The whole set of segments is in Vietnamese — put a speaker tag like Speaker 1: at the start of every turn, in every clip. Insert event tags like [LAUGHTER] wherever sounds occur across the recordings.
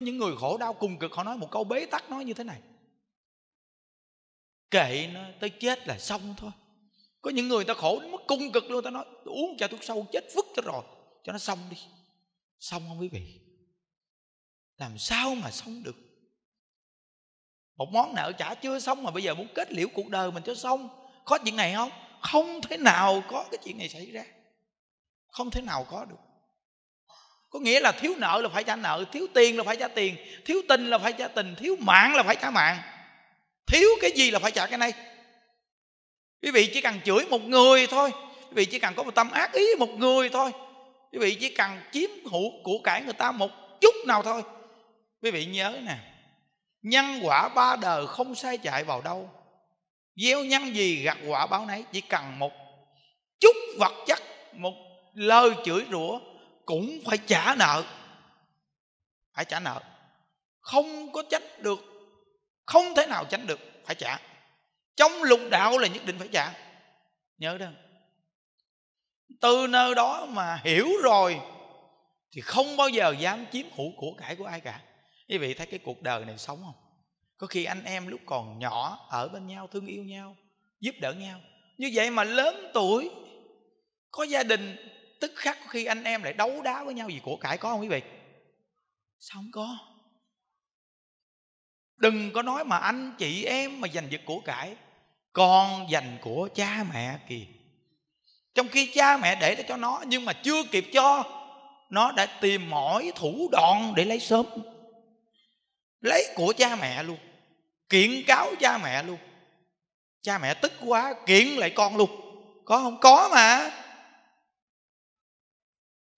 Speaker 1: những người khổ đau cùng cực họ nói một câu bế tắc nói như thế này kệ nó tới chết là xong thôi có những người ta khổ đến mức cung cực luôn ta nói uống trà thuốc sâu chết vứt cho rồi cho nó xong đi xong không quý vị làm sao mà xong được một món nợ trả chưa xong mà bây giờ muốn kết liễu cuộc đời mình cho xong có chuyện này không không thể nào có cái chuyện này xảy ra không thể nào có được có nghĩa là thiếu nợ là phải trả nợ thiếu tiền là phải trả tiền thiếu tình là phải trả tình thiếu mạng là phải trả mạng thiếu cái gì là phải trả cái này quý vị chỉ cần chửi một người thôi quý vị chỉ cần có một tâm ác ý một người thôi quý vị chỉ cần chiếm hữu của cải người ta một chút nào thôi quý vị nhớ nè nhân quả ba đời không sai chạy vào đâu gieo nhân gì gặt quả báo nấy chỉ cần một chút vật chất một lời chửi rủa cũng phải trả nợ phải trả nợ không có tránh được không thể nào tránh được phải trả trong lục đạo là nhất định phải trả nhớ đó từ nơi đó mà hiểu rồi thì không bao giờ dám chiếm hữu của cải của ai cả quý vị thấy cái cuộc đời này sống không có khi anh em lúc còn nhỏ ở bên nhau thương yêu nhau giúp đỡ nhau như vậy mà lớn tuổi có gia đình tức khắc khi anh em lại đấu đá với nhau vì của cải có không quý vị sao không có đừng có nói mà anh chị em mà giành giật của cải con dành của cha mẹ kìa trong khi cha mẹ để cho nó nhưng mà chưa kịp cho nó đã tìm mọi thủ đoạn để lấy sớm lấy của cha mẹ luôn kiện cáo cha mẹ luôn cha mẹ tức quá kiện lại con luôn có không có mà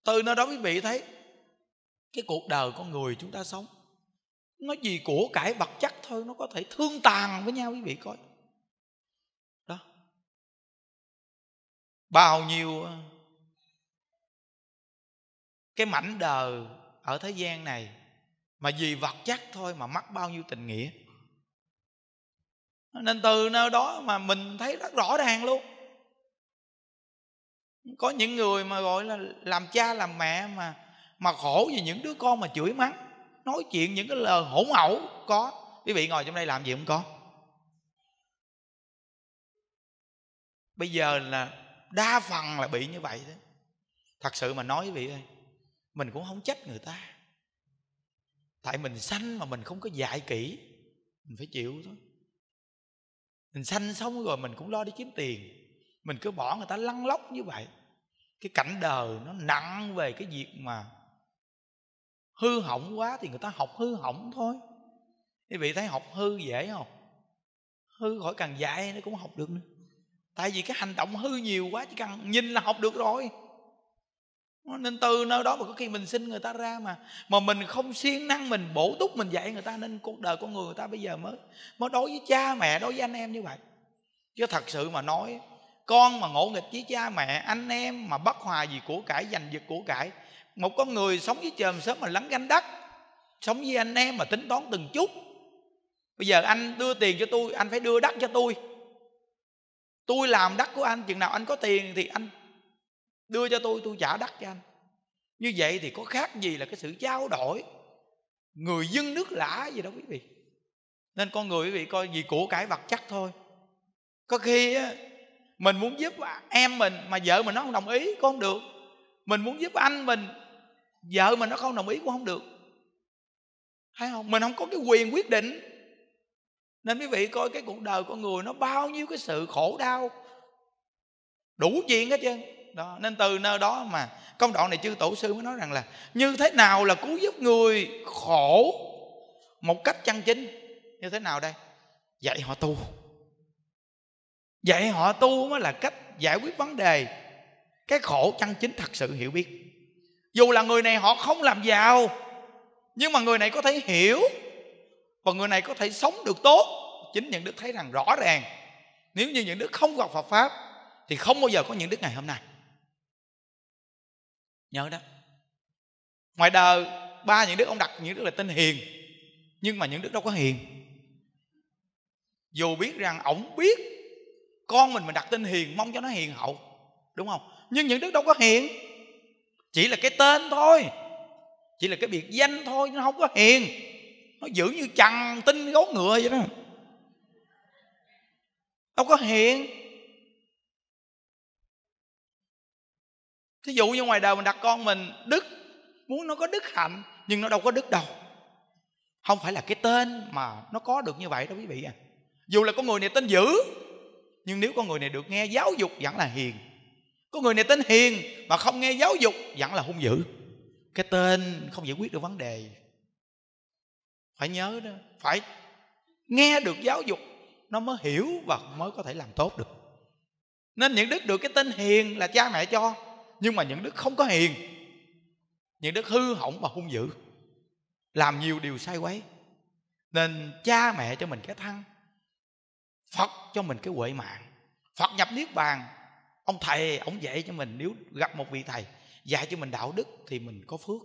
Speaker 1: từ nơi đó quý vị thấy cái cuộc đời con người chúng ta sống nó gì của cải vật chất thôi nó có thể thương tàn với nhau quý vị coi đó bao nhiêu ờ, cái mảnh đời ở thế gian này mà vì vật chất thôi mà mắc bao nhiêu tình nghĩa nên từ nơi đó mà mình thấy rất rõ ràng luôn có những người mà gọi là làm cha làm mẹ mà mà khổ vì những đứa con mà chửi mắng nói chuyện những cái lời hỗn ẩu có quý vị ngồi trong đây làm gì không có bây giờ là đa phần là bị như vậy đấy thật sự mà nói quý vị ơi mình cũng không trách người ta tại mình sanh mà mình không có dạy kỹ mình phải chịu thôi mình sanh xong rồi mình cũng lo đi kiếm tiền mình cứ bỏ người ta lăn lóc như vậy cái cảnh đời nó nặng về cái việc mà hư hỏng quá thì người ta học hư hỏng thôi quý vị thấy học hư dễ không hư khỏi cần dạy nó cũng học được nữa tại vì cái hành động hư nhiều quá chỉ cần nhìn là học được rồi nên từ nơi đó mà có khi mình xin người ta ra mà mà mình không siêng năng mình bổ túc mình dạy người ta nên cuộc đời con người người ta bây giờ mới mới đối với cha mẹ đối với anh em như vậy chứ thật sự mà nói con mà ngộ nghịch với cha mẹ anh em mà bất hòa vì của cải giành giật của cải một con người sống với chòm sớm mà lắng gánh đất sống với anh em mà tính toán từng chút bây giờ anh đưa tiền cho tôi anh phải đưa đất cho tôi tôi làm đất của anh chừng nào anh có tiền thì anh đưa cho tôi tôi trả đất cho anh như vậy thì có khác gì là cái sự trao đổi người dân nước lã gì đó quý vị nên con người quý vị coi gì của cải vật chất thôi có khi mình muốn giúp em mình mà vợ mình nó không đồng ý cũng không được mình muốn giúp anh mình vợ mình nó không đồng ý cũng không được thấy không mình không có cái quyền quyết định nên quý vị coi cái cuộc đời con người nó bao nhiêu cái sự khổ đau đủ chuyện hết trơn đó nên từ nơi đó mà công đoạn này chư tổ sư mới nói rằng là như thế nào là cứu giúp người khổ một cách chân chính như thế nào đây dạy họ tu vậy họ tu mới là cách giải quyết vấn đề cái khổ chân chính thật sự hiểu biết dù là người này họ không làm giàu nhưng mà người này có thể hiểu và người này có thể sống được tốt chính những đức thấy rằng rõ ràng nếu như những đức không gặp phật pháp thì không bao giờ có những đức ngày hôm nay nhớ đó ngoài đời ba những đức ông đặt những đức là tên hiền nhưng mà những đức đâu có hiền dù biết rằng ổng biết con mình mình đặt tên hiền mong cho nó hiền hậu đúng không nhưng những đức đâu có hiền chỉ là cái tên thôi chỉ là cái biệt danh thôi nó không có hiền nó giữ như chằn tinh gấu ngựa vậy đó đâu có hiền thí dụ như ngoài đời mình đặt con mình đức muốn nó có đức hạnh nhưng nó đâu có đức đâu không phải là cái tên mà nó có được như vậy đó quý vị à dù là con người này tên dữ nhưng nếu con người này được nghe giáo dục vẫn là hiền có người này tên hiền mà không nghe giáo dục vẫn là hung dữ cái tên không giải quyết được vấn đề phải nhớ đó phải nghe được giáo dục nó mới hiểu và mới có thể làm tốt được nên những đức được cái tên hiền là cha mẹ cho nhưng mà những đức không có hiền những đức hư hỏng và hung dữ làm nhiều điều sai quấy nên cha mẹ cho mình cái thăng phật cho mình cái huệ mạng phật nhập niết bàn ông thầy ông dạy cho mình nếu gặp một vị thầy dạy cho mình đạo đức thì mình có phước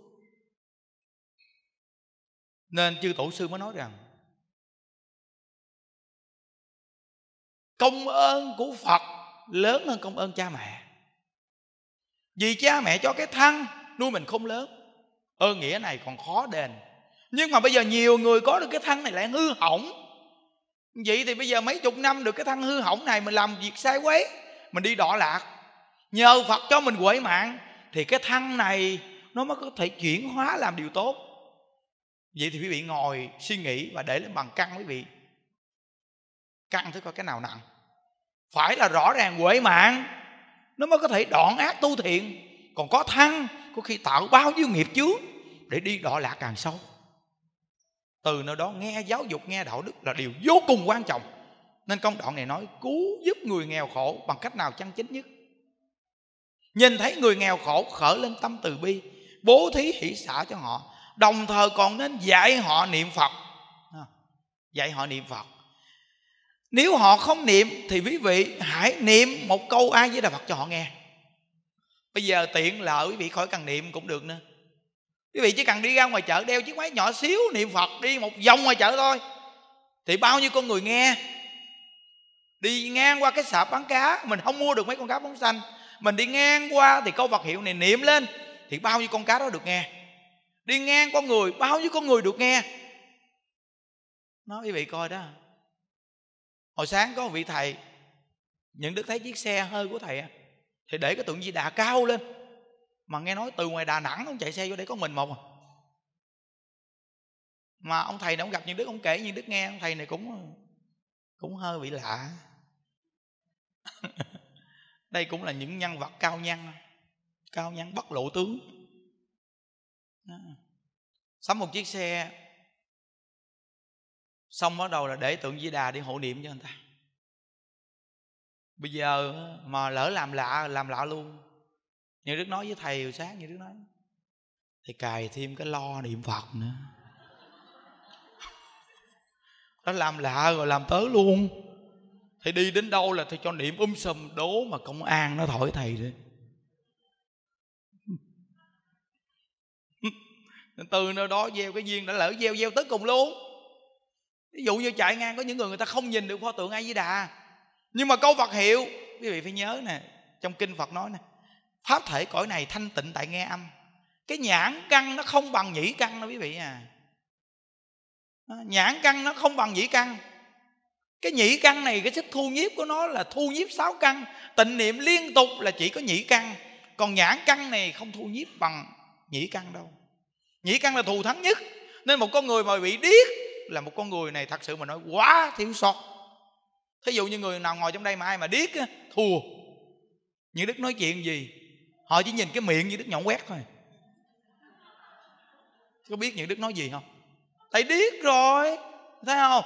Speaker 1: nên chư tổ sư mới nói rằng công ơn của phật lớn hơn công ơn cha mẹ vì cha mẹ cho cái thân nuôi mình không lớn ơn nghĩa này còn khó đền nhưng mà bây giờ nhiều người có được cái thân này lại hư hỏng vậy thì bây giờ mấy chục năm được cái thân hư hỏng này mình làm việc sai quấy mình đi đọa lạc nhờ phật cho mình quậy mạng thì cái thân này nó mới có thể chuyển hóa làm điều tốt vậy thì quý vị ngồi suy nghĩ và để lên bằng căn quý vị căn thứ coi cái nào nặng phải là rõ ràng quệ mạng nó mới có thể đoạn ác tu thiện còn có thân có khi tạo bao nhiêu nghiệp chướng để đi đọa lạc càng sâu từ nơi đó nghe giáo dục nghe đạo đức là điều vô cùng quan trọng nên công đoạn này nói cứu giúp người nghèo khổ bằng cách nào chân chính nhất nhìn thấy người nghèo khổ khởi lên tâm từ bi bố thí hỷ xả cho họ đồng thời còn nên dạy họ niệm phật à, dạy họ niệm phật nếu họ không niệm thì quý vị hãy niệm một câu ai với đà phật cho họ nghe bây giờ tiện lợi quý vị khỏi cần niệm cũng được nữa quý vị chỉ cần đi ra ngoài chợ đeo chiếc máy nhỏ xíu niệm phật đi một vòng ngoài chợ thôi thì bao nhiêu con người nghe đi ngang qua cái sạp bán cá mình không mua được mấy con cá bóng xanh mình đi ngang qua thì câu vật hiệu này niệm lên thì bao nhiêu con cá đó được nghe đi ngang con người bao nhiêu con người được nghe nói quý vị coi đó hồi sáng có một vị thầy nhận đức thấy chiếc xe hơi của thầy thì để cái tượng di đà cao lên mà nghe nói từ ngoài đà nẵng ông chạy xe vô đây có mình một à mà ông thầy này ông gặp những đức ông kể những đức nghe ông thầy này cũng cũng hơi bị lạ [LAUGHS] đây cũng là những nhân vật cao nhân cao nhân bất lộ tướng sắm một chiếc xe xong bắt đầu là để tượng di đà đi hộ niệm cho người ta bây giờ mà lỡ làm lạ làm lạ luôn như đức nói với thầy hồi sáng như đức nói thầy cài thêm cái lo niệm phật nữa [LAUGHS] nó làm lạ rồi làm tới luôn thầy đi đến đâu là thầy cho niệm um sùm đố mà công an nó thổi thầy đi từ nơi đó gieo cái duyên đã lỡ gieo gieo tới cùng luôn ví dụ như chạy ngang có những người người ta không nhìn được pho tượng ai di đà nhưng mà câu phật hiệu quý vị phải nhớ nè trong kinh phật nói nè pháp thể cõi này thanh tịnh tại nghe âm cái nhãn căn nó không bằng nhĩ căn đâu quý vị à. à nhãn căn nó không bằng nhĩ căn cái nhĩ căn này cái sức thu nhiếp của nó là thu nhiếp sáu căn tịnh niệm liên tục là chỉ có nhĩ căn còn nhãn căn này không thu nhiếp bằng nhĩ căn đâu nhĩ căn là thù thắng nhất nên một con người mà bị điếc là một con người này thật sự mà nói quá thiếu sót thí dụ như người nào ngồi trong đây mà ai mà điếc thua những đức nói chuyện gì họ chỉ nhìn cái miệng như đức nhỏ quét thôi có biết những đức nói gì không tại điếc rồi thấy không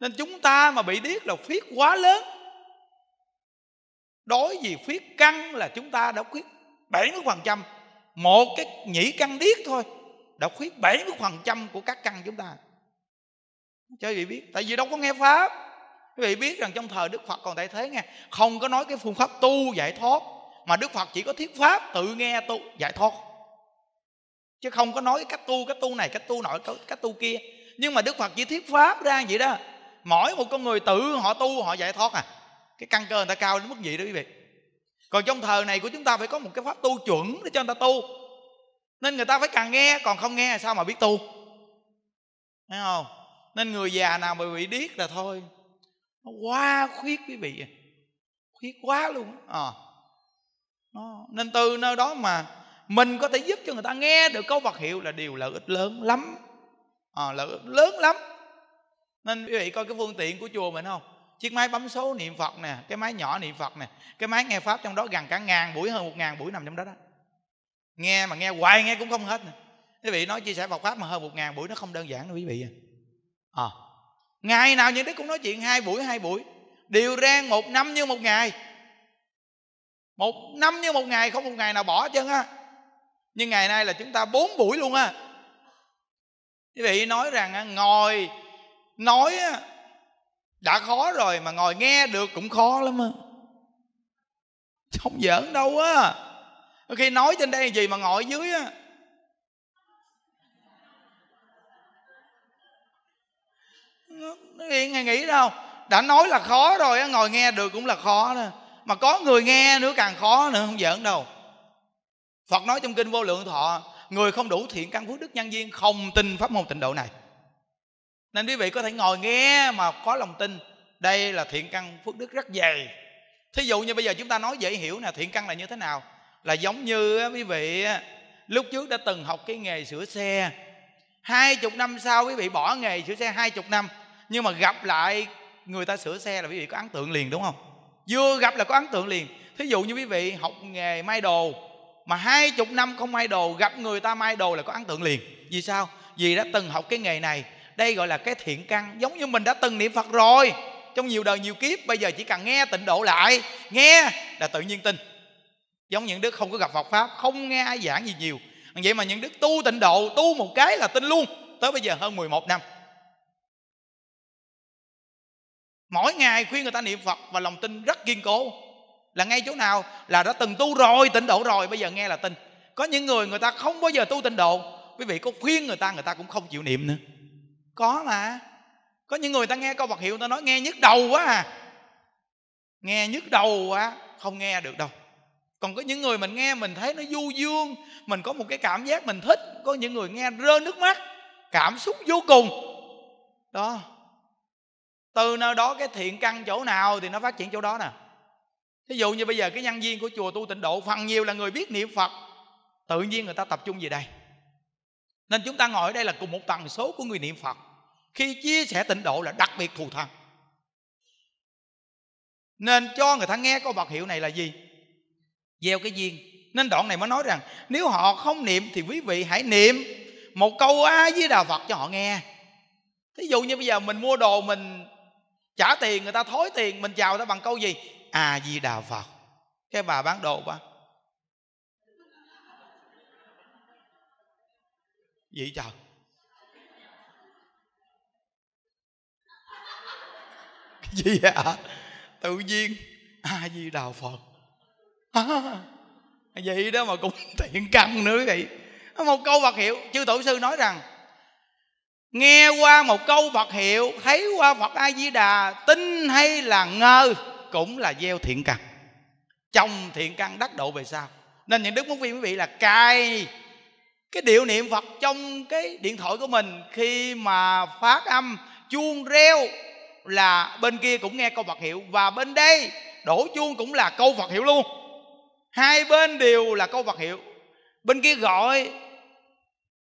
Speaker 1: nên chúng ta mà bị điếc là phiết quá lớn đối gì phiết căng là chúng ta đã khuyết 70% một cái nhĩ căng điếc thôi đã khuyết 70% của các căn chúng ta cho vị biết tại vì đâu có nghe pháp quý vị biết rằng trong thời đức phật còn tại thế nghe không có nói cái phương pháp tu giải thoát mà đức phật chỉ có thuyết pháp tự nghe tu giải thoát chứ không có nói cách tu cách tu này cách tu nội cách tu kia nhưng mà đức phật chỉ thuyết pháp ra vậy đó mỗi một con người tự họ tu họ giải thoát à cái căn cơ người ta cao đến mức gì đó quý vị còn trong thời này của chúng ta phải có một cái pháp tu chuẩn để cho người ta tu nên người ta phải càng nghe còn không nghe sao mà biết tu thấy không nên người già nào mà bị điếc là thôi nó quá khuyết quý vị à. khuyết quá luôn à nó, nên từ nơi đó mà mình có thể giúp cho người ta nghe được câu vật hiệu là điều lợi ích lớn lắm à, lợi ích lớn lắm nên quý vị coi cái phương tiện của chùa mình không chiếc máy bấm số niệm phật nè cái máy nhỏ niệm phật nè cái máy nghe pháp trong đó gần cả ngàn buổi hơn một ngàn buổi nằm trong đó đó nghe mà nghe hoài nghe cũng không hết nè quý vị nói chia sẻ Phật pháp mà hơn một ngàn buổi nó không đơn giản đâu quý vị à ờ. ngày nào những đức cũng nói chuyện hai buổi hai buổi điều ra một năm như một ngày một năm như một ngày không một ngày nào bỏ chân á nhưng ngày nay là chúng ta bốn buổi luôn á quý vị nói rằng ngồi nói đã khó rồi mà ngồi nghe được cũng khó lắm á không giỡn đâu á khi nói trên đây gì mà ngồi dưới á nó nghĩ đâu đã nói là khó rồi ngồi nghe được cũng là khó đó mà có người nghe nữa càng khó nữa không giỡn đâu phật nói trong kinh vô lượng thọ người không đủ thiện căn phước đức nhân duyên không tin pháp môn tịnh độ này nên quý vị có thể ngồi nghe mà có lòng tin đây là thiện căn phước đức rất dày thí dụ như bây giờ chúng ta nói dễ hiểu nè thiện căn là như thế nào là giống như quý vị lúc trước đã từng học cái nghề sửa xe hai chục năm sau quý vị bỏ nghề sửa xe hai chục năm nhưng mà gặp lại người ta sửa xe là quý vị có ấn tượng liền đúng không vừa gặp là có ấn tượng liền thí dụ như quý vị học nghề may đồ mà hai chục năm không may đồ gặp người ta may đồ là có ấn tượng liền vì sao vì đã từng học cái nghề này đây gọi là cái thiện căn giống như mình đã từng niệm phật rồi trong nhiều đời nhiều kiếp bây giờ chỉ cần nghe tịnh độ lại nghe là tự nhiên tin giống những đức không có gặp phật pháp không nghe ai giảng gì nhiều vậy mà những đức tu tịnh độ tu một cái là tin luôn tới bây giờ hơn 11 năm mỗi ngày khuyên người ta niệm phật và lòng tin rất kiên cố là ngay chỗ nào là đã từng tu rồi tịnh độ rồi bây giờ nghe là tin có những người người ta không bao giờ tu tịnh độ quý vị có khuyên người ta người ta cũng không chịu niệm nữa có mà có những người ta nghe câu vật hiệu người ta nói nghe nhức đầu quá à nghe nhức đầu quá không nghe được đâu còn có những người mình nghe mình thấy nó du dương mình có một cái cảm giác mình thích có những người nghe rơi nước mắt cảm xúc vô cùng đó từ nơi đó cái thiện căn chỗ nào thì nó phát triển chỗ đó nè ví dụ như bây giờ cái nhân viên của chùa tu tịnh độ phần nhiều là người biết niệm phật tự nhiên người ta tập trung về đây nên chúng ta ngồi ở đây là cùng một tần số của người niệm phật khi chia sẻ tịnh độ là đặc biệt thù thân nên cho người ta nghe câu bậc hiệu này là gì gieo cái duyên nên đoạn này mới nói rằng nếu họ không niệm thì quý vị hãy niệm một câu a với đà phật cho họ nghe thí dụ như bây giờ mình mua đồ mình trả tiền người ta thối tiền mình chào ta bằng câu gì à di đà phật cái bà bán đồ bà vậy trời cái gì ạ à? tự nhiên a di đào phật à, vậy đó mà cũng [LAUGHS] tiện căng nữa vậy một câu vật hiệu chư tổ sư nói rằng nghe qua một câu phật hiệu thấy qua phật a di đà tin hay là ngờ cũng là gieo thiện căn trồng thiện căn đắc độ về sau nên những đức muốn viên quý vị là cài cái điệu niệm phật trong cái điện thoại của mình khi mà phát âm chuông reo là bên kia cũng nghe câu phật hiệu và bên đây đổ chuông cũng là câu phật hiệu luôn hai bên đều là câu phật hiệu bên kia gọi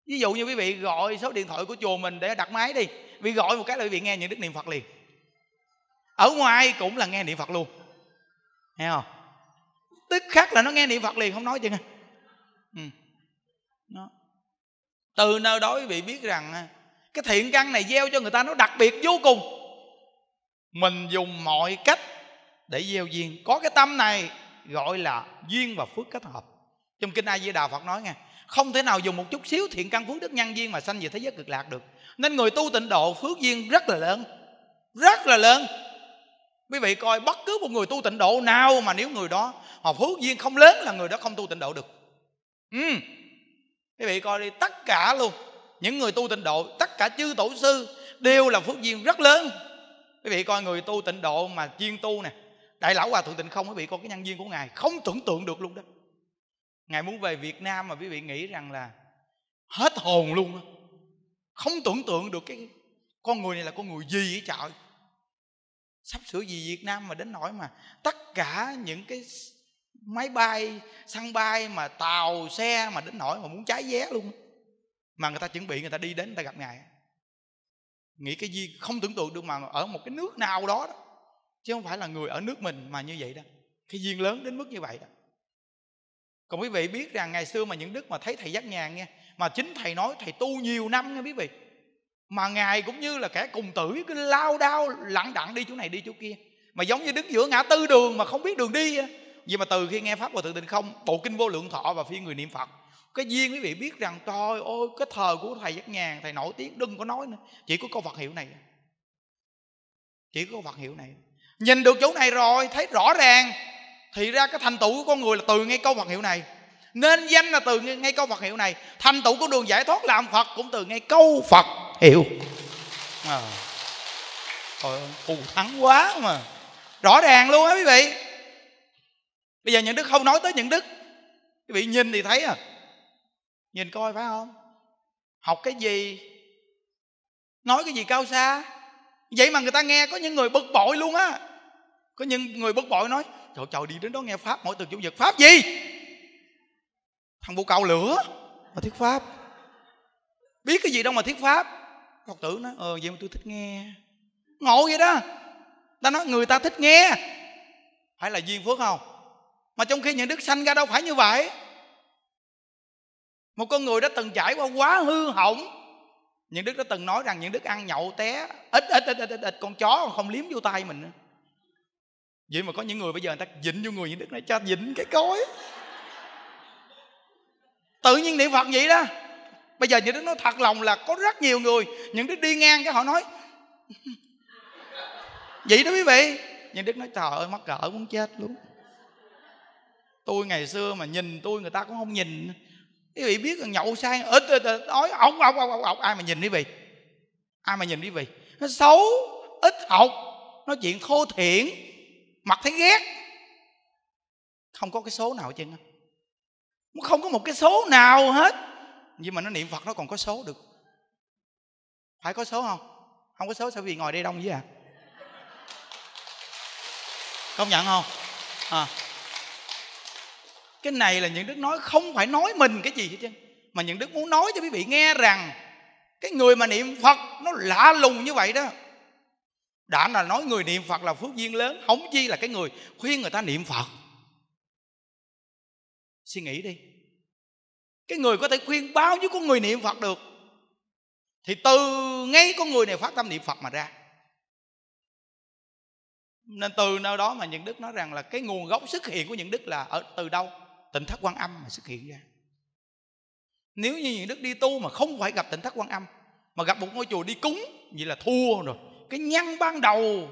Speaker 1: ví dụ như quý vị gọi số điện thoại của chùa mình để đặt máy đi vì gọi một cái là quý vị nghe những đức niệm phật liền ở ngoài cũng là nghe niệm phật luôn nghe không tức khắc là nó nghe niệm phật liền không nói chuyện. ừ. Đó. từ nơi đó quý vị biết rằng à, cái thiện căn này gieo cho người ta nó đặc biệt vô cùng mình dùng mọi cách để gieo duyên có cái tâm này gọi là duyên và phước kết hợp trong kinh a di đà phật nói nghe không thể nào dùng một chút xíu thiện căn phước đức nhân duyên mà sanh về thế giới cực lạc được nên người tu tịnh độ phước duyên rất là lớn rất là lớn quý vị coi bất cứ một người tu tịnh độ nào mà nếu người đó họ phước duyên không lớn là người đó không tu tịnh độ được ừ. quý vị coi đi tất cả luôn những người tu tịnh độ tất cả chư tổ sư đều là phước duyên rất lớn quý vị coi người tu tịnh độ mà chuyên tu nè đại lão hòa thượng tịnh không quý vị coi cái nhân duyên của ngài không tưởng tượng được luôn đó ngài muốn về việt nam mà quý vị nghĩ rằng là hết hồn luôn không tưởng tượng được cái con người này là con người gì vậy trời sắp sửa gì việt nam mà đến nỗi mà tất cả những cái máy bay sân bay mà tàu xe mà đến nỗi mà muốn cháy vé luôn mà người ta chuẩn bị người ta đi đến người ta gặp ngài nghĩ cái gì không tưởng tượng được mà ở một cái nước nào đó, đó chứ không phải là người ở nước mình mà như vậy đó cái duyên lớn đến mức như vậy đó còn quý vị biết rằng ngày xưa mà những đức mà thấy thầy giác nhàn nha mà chính thầy nói thầy tu nhiều năm nha quý vị mà ngài cũng như là kẻ cùng tử cứ lao đao lặng đặng đi chỗ này đi chỗ kia mà giống như đứng giữa ngã tư đường mà không biết đường đi vì mà từ khi nghe pháp và thượng tình không bộ kinh vô lượng thọ và phi người niệm phật cái duyên quý vị biết rằng trời ơi cái thời của thầy giác nhàn thầy nổi tiếng đừng có nói nữa chỉ có câu Phật hiệu này chỉ có câu vật hiệu này nhìn được chỗ này rồi thấy rõ ràng thì ra cái thành tựu của con người là từ ngay câu Phật hiệu này nên danh là từ ngay câu Phật hiệu này thành tựu của đường giải thoát làm Phật cũng từ ngay câu Phật hiệu à. Trời ơi, thắng quá mà Rõ ràng luôn á quý vị Bây giờ những đức không nói tới những đức Quý vị nhìn thì thấy à Nhìn coi phải không Học cái gì Nói cái gì cao xa Vậy mà người ta nghe có những người bực bội luôn á Có những người bực bội nói trời trời đi đến đó nghe pháp mỗi từ chủ nhật pháp gì thằng bồ câu lửa mà thuyết pháp biết cái gì đâu mà thuyết pháp phật tử nói ờ vậy mà tôi thích nghe ngộ vậy đó ta nói người ta thích nghe phải là duyên phước không mà trong khi những đức sanh ra đâu phải như vậy một con người đã từng trải qua quá hư hỏng những đức đã từng nói rằng những đức ăn nhậu té ít ít ít ít ít, con chó còn không liếm vô tay mình nữa vậy mà có những người bây giờ người ta dịnh vô người như đức nói cho dịnh cái cối tự nhiên niệm phật vậy đó bây giờ như đức nói thật lòng là có rất nhiều người những đứa đi ngang cái họ nói [LAUGHS] vậy đó quý vị nhưng đức nói trời ơi mắc cỡ muốn chết luôn tôi ngày xưa mà nhìn tôi người ta cũng không nhìn quý vị biết nhậu sang ít nói ổng ổng ổng ổng ai mà nhìn quý vị ai mà nhìn quý vị nó xấu ít học nói chuyện thô thiển mặt thấy ghét không có cái số nào chứ không có một cái số nào hết nhưng mà nó niệm phật nó còn có số được phải có số không không có số sao vì ngồi đây đông với à công nhận không à. cái này là những đức nói không phải nói mình cái gì hết trơn mà những đức muốn nói cho quý vị nghe rằng cái người mà niệm phật nó lạ lùng như vậy đó đã là nói người niệm phật là phước duyên lớn hống chi là cái người khuyên người ta niệm phật suy nghĩ đi cái người có thể khuyên bao nhiêu con người niệm phật được thì từ ngay con người này phát tâm niệm phật mà ra nên từ nơi đó mà những đức nói rằng là cái nguồn gốc xuất hiện của những đức là ở từ đâu tỉnh thất quan âm mà xuất hiện ra nếu như những đức đi tu mà không phải gặp tỉnh thất quan âm mà gặp một ngôi chùa đi cúng vậy là thua rồi cái nhân ban đầu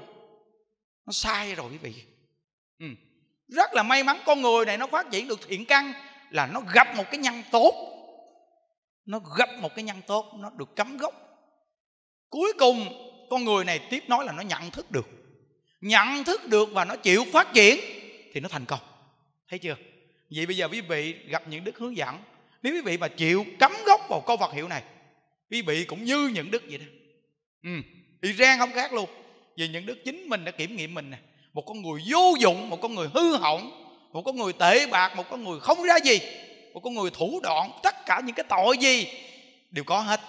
Speaker 1: nó sai rồi quý vị ừ. rất là may mắn con người này nó phát triển được thiện căn là nó gặp một cái nhân tốt nó gặp một cái nhân tốt nó được cấm gốc cuối cùng con người này tiếp nói là nó nhận thức được nhận thức được và nó chịu phát triển thì nó thành công thấy chưa vậy bây giờ quý vị gặp những đức hướng dẫn nếu quý vị mà chịu cấm gốc vào câu vật hiệu này quý vị cũng như những đức vậy đó ừ thì rang không khác luôn vì những đức chính mình đã kiểm nghiệm mình một con người vô dụng một con người hư hỏng một con người tệ bạc một con người không ra gì một con người thủ đoạn tất cả những cái tội gì đều có hết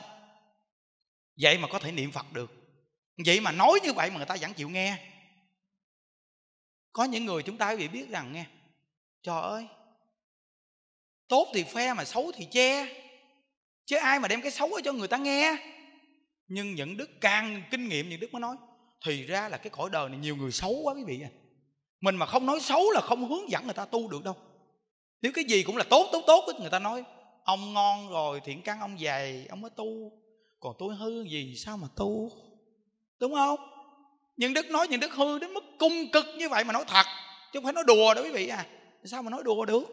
Speaker 1: vậy mà có thể niệm phật được vậy mà nói như vậy mà người ta vẫn chịu nghe có những người chúng ta bị biết rằng nghe trời ơi tốt thì phe mà xấu thì che chứ ai mà đem cái xấu cho người ta nghe nhưng những đức càng kinh nghiệm những đức mới nói thì ra là cái cõi đời này nhiều người xấu quá quý vị à mình mà không nói xấu là không hướng dẫn người ta tu được đâu nếu cái gì cũng là tốt tốt tốt người ta nói ông ngon rồi thiện căn ông dày ông mới tu còn tôi hư gì sao mà tu đúng không nhưng đức nói những đức hư đến mức cung cực như vậy mà nói thật chứ không phải nói đùa đó quý vị à sao mà nói đùa được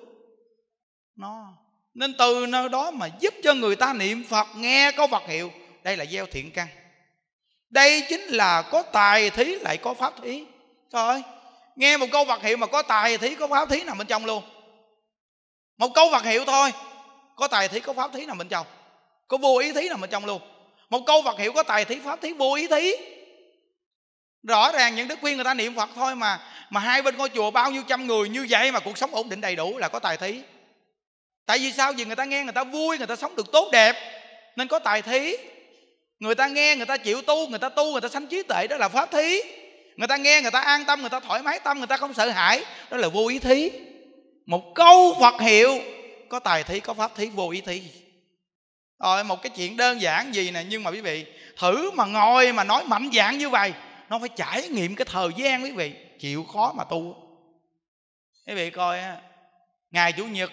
Speaker 1: nó nên từ nơi đó mà giúp cho người ta niệm phật nghe có phật hiệu đây là gieo thiện căn đây chính là có tài thí lại có pháp thí trời ơi nghe một câu vật hiệu mà có tài thí có pháp thí nằm bên trong luôn một câu vật hiệu thôi có tài thí có pháp thí nằm bên trong có vô ý thí nằm bên trong luôn một câu vật hiệu có tài thí pháp thí vô ý thí rõ ràng những đức khuyên người ta niệm phật thôi mà mà hai bên ngôi chùa bao nhiêu trăm người như vậy mà cuộc sống ổn định đầy đủ là có tài thí tại vì sao vì người ta nghe người ta vui người ta sống được tốt đẹp nên có tài thí người ta nghe người ta chịu tu người ta tu người ta sanh trí tuệ đó là pháp thí người ta nghe người ta an tâm người ta thoải mái tâm người ta không sợ hãi đó là vô ý thí một câu phật hiệu có tài thí có pháp thí vô ý thí rồi một cái chuyện đơn giản gì nè nhưng mà quý vị thử mà ngồi mà nói mạnh dạng như vậy nó phải trải nghiệm cái thời gian quý vị chịu khó mà tu quý vị coi ngày chủ nhật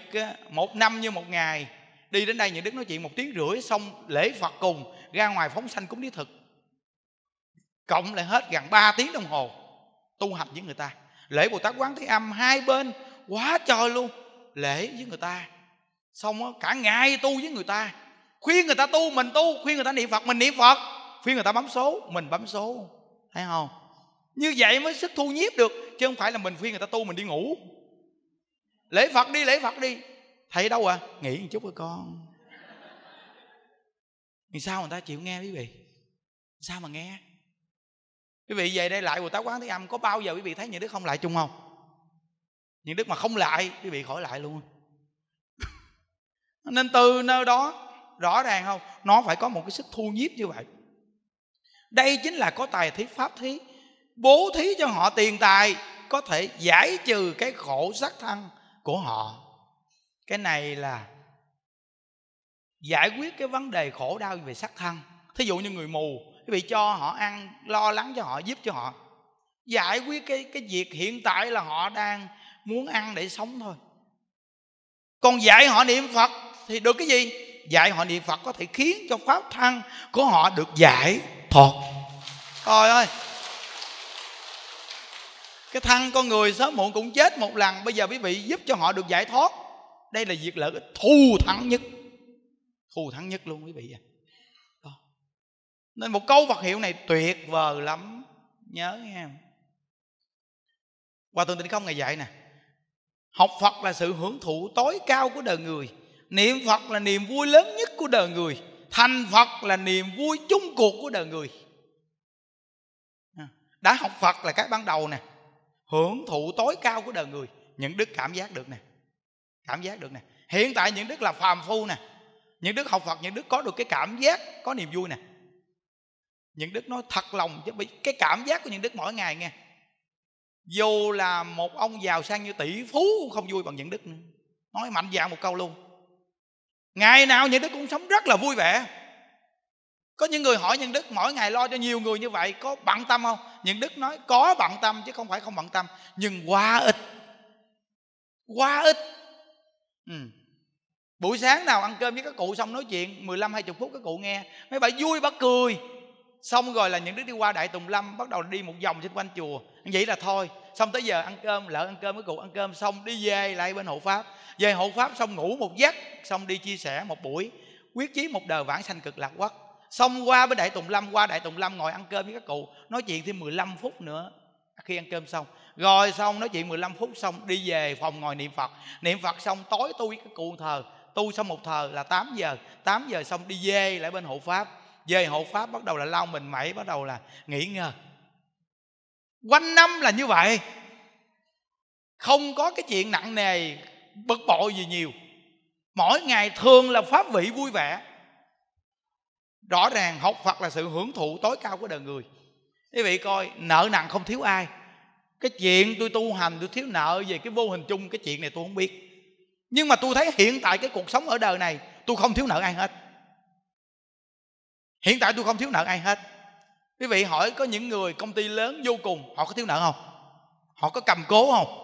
Speaker 1: một năm như một ngày đi đến đây những đức nói chuyện một tiếng rưỡi xong lễ phật cùng ra ngoài phóng sanh cúng lý thực cộng lại hết gần 3 tiếng đồng hồ tu hành với người ta lễ bồ tát quán thế âm hai bên quá trời luôn lễ với người ta xong đó, cả ngày tu với người ta khuyên người ta tu mình tu khuyên người ta niệm phật mình niệm phật khuyên người ta bấm số mình bấm số thấy không như vậy mới sức thu nhiếp được chứ không phải là mình khuyên người ta tu mình đi ngủ lễ phật đi lễ phật đi thầy đâu à nghỉ một chút với con thì sao người ta chịu nghe quý vị sao mà nghe quý vị về đây lại bồ tát quán thế âm có bao giờ quý vị thấy những đức không lại chung không những đức mà không lại quý vị khỏi lại luôn nên từ nơi đó rõ ràng không nó phải có một cái sức thu nhiếp như vậy đây chính là có tài thí pháp thí bố thí cho họ tiền tài có thể giải trừ cái khổ sắc thân của họ cái này là giải quyết cái vấn đề khổ đau về sắc thân thí dụ như người mù quý vị cho họ ăn lo lắng cho họ giúp cho họ giải quyết cái cái việc hiện tại là họ đang muốn ăn để sống thôi còn dạy họ niệm phật thì được cái gì dạy họ niệm phật có thể khiến cho pháp thân của họ được giải thoát trời ơi cái thân con người sớm muộn cũng chết một lần bây giờ quý vị giúp cho họ được giải thoát đây là việc lợi ích thù thắng nhất thù thắng nhất luôn quý vị à Đó. nên một câu Phật hiệu này tuyệt vời lắm nhớ nghe hòa thượng tịnh không ngày dạy nè học phật là sự hưởng thụ tối cao của đời người niệm phật là niềm vui lớn nhất của đời người thành phật là niềm vui chung cuộc của đời người à, đã học phật là cái ban đầu nè hưởng thụ tối cao của đời người những đức cảm giác được nè cảm giác được nè hiện tại những đức là phàm phu nè những đức học phật những đức có được cái cảm giác có niềm vui nè những đức nói thật lòng chứ cái cảm giác của những đức mỗi ngày nghe dù là một ông giàu sang như tỷ phú cũng không vui bằng những đức nữa. nói mạnh dạn một câu luôn ngày nào những đức cũng sống rất là vui vẻ có những người hỏi những đức mỗi ngày lo cho nhiều người như vậy có bận tâm không những đức nói có bận tâm chứ không phải không bận tâm nhưng quá ít quá ít ừ. Buổi sáng nào ăn cơm với các cụ xong nói chuyện 15 20 phút các cụ nghe, mấy bà vui bà cười. Xong rồi là những đứa đi qua đại tùng lâm bắt đầu đi một vòng xung quanh chùa. Vậy là thôi, xong tới giờ ăn cơm lỡ ăn cơm với cụ ăn cơm xong đi về lại bên hộ pháp. Về hộ pháp xong ngủ một giấc, xong đi chia sẻ một buổi, quyết chí một đời vãng sanh cực lạc quốc. Xong qua bên đại tùng lâm, qua đại tùng lâm ngồi ăn cơm với các cụ, nói chuyện thêm 15 phút nữa khi ăn cơm xong rồi xong nói chuyện 15 phút xong đi về phòng ngồi niệm Phật niệm Phật xong tối tôi với các cụ thờ tu xong một thờ là 8 giờ 8 giờ xong đi về lại bên hộ pháp về hộ pháp bắt đầu là lau mình mẩy bắt đầu là nghỉ ngơi quanh năm là như vậy không có cái chuyện nặng nề bực bội gì nhiều mỗi ngày thường là pháp vị vui vẻ rõ ràng học phật là sự hưởng thụ tối cao của đời người quý vị coi nợ nặng không thiếu ai cái chuyện tôi tu hành tôi thiếu nợ về cái vô hình chung cái chuyện này tôi không biết nhưng mà tôi thấy hiện tại cái cuộc sống ở đời này tôi không thiếu nợ ai hết hiện tại tôi không thiếu nợ ai hết quý vị hỏi có những người công ty lớn vô cùng họ có thiếu nợ không họ có cầm cố không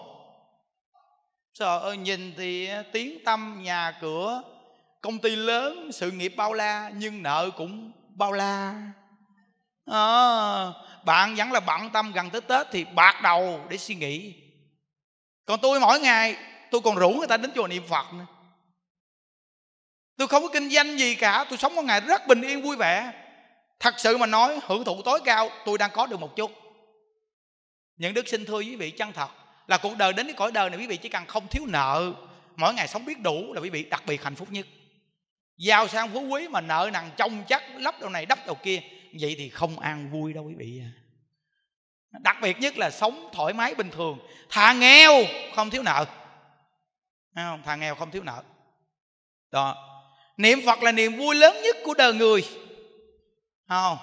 Speaker 1: sợ ơi nhìn thì tiếng tâm nhà cửa công ty lớn sự nghiệp bao la nhưng nợ cũng bao la à, bạn vẫn là bận tâm gần tới tết thì bạc đầu để suy nghĩ còn tôi mỗi ngày tôi còn rủ người ta đến chùa niệm phật nữa tôi không có kinh doanh gì cả tôi sống một ngày rất bình yên vui vẻ thật sự mà nói hưởng thụ tối cao tôi đang có được một chút những đức xin thưa quý vị chân thật là cuộc đời đến cái cõi đời này quý vị chỉ cần không thiếu nợ mỗi ngày sống biết đủ là quý vị đặc biệt hạnh phúc nhất giàu sang phú quý mà nợ nặng trông chắc lấp đầu này đắp đầu kia vậy thì không an vui đâu quý vị à. đặc biệt nhất là sống thoải mái bình thường thà nghèo không thiếu nợ Thấy không? Thằng nghèo không thiếu nợ. Đó. Niệm Phật là niềm vui lớn nhất của đời người. Không?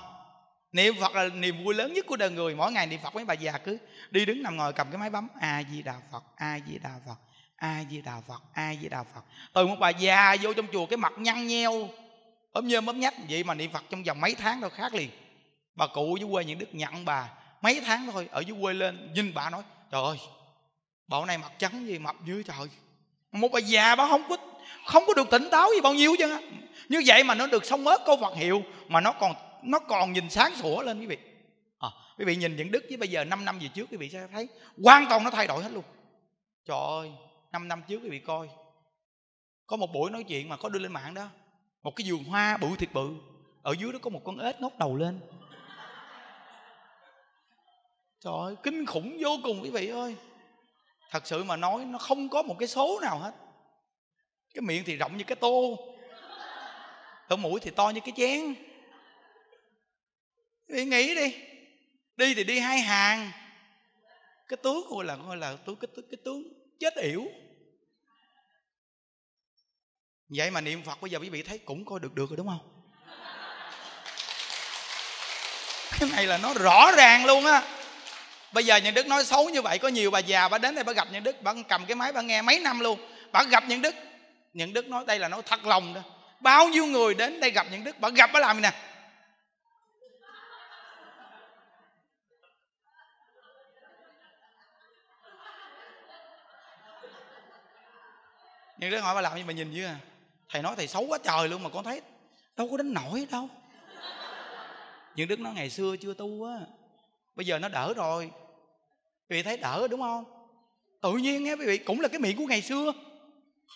Speaker 1: Niệm Phật là niềm vui lớn nhất của đời người. Mỗi ngày niệm Phật mấy bà già cứ đi đứng nằm ngồi cầm cái máy bấm A Di Đà Phật, A Di Đà Phật, A Di Đà Phật, A Di Đà Phật. Từ một bà già vô trong chùa cái mặt nhăn nheo, ốm nhơm ốm nhách vậy mà niệm Phật trong vòng mấy tháng đâu khác liền. Bà cụ dưới quê những đức nhận bà mấy tháng thôi ở dưới quê lên nhìn bà nói trời ơi bộ này mặt trắng gì mập dưới trời một bà già bà không có không có được tỉnh táo gì bao nhiêu chứ như vậy mà nó được xong ớt câu Phật hiệu mà nó còn nó còn nhìn sáng sủa lên quý vị à, quý vị nhìn những đức với bây giờ 5 năm về trước quý vị sẽ thấy hoàn toàn nó thay đổi hết luôn trời ơi 5 năm trước quý vị coi có một buổi nói chuyện mà có đưa lên mạng đó một cái vườn hoa bự thiệt bự ở dưới đó có một con ếch ngóc đầu lên trời ơi kinh khủng vô cùng quý vị ơi thật sự mà nói nó không có một cái số nào hết cái miệng thì rộng như cái tô cái mũi thì to như cái chén đi nghĩ đi đi thì đi hai hàng cái tướng gọi là gọi là tướng cái, cái, cái tướng chết yểu vậy mà niệm phật bây giờ quý vị thấy cũng coi được được rồi đúng không cái này là nó rõ ràng luôn á bây giờ những đức nói xấu như vậy có nhiều bà già bà đến đây bà gặp những đức bà cầm cái máy bà nghe mấy năm luôn bà gặp những đức những đức nói đây là nói thật lòng đó bao nhiêu người đến đây gặp những đức bà gặp bà làm gì nè những đức hỏi bà làm gì bà nhìn dưới à thầy nói thầy xấu quá trời luôn mà con thấy đâu có đánh nổi đâu những đức nói ngày xưa chưa tu á bây giờ nó đỡ rồi quý vị thấy đỡ đúng không tự nhiên nghe quý vị cũng là cái miệng của ngày xưa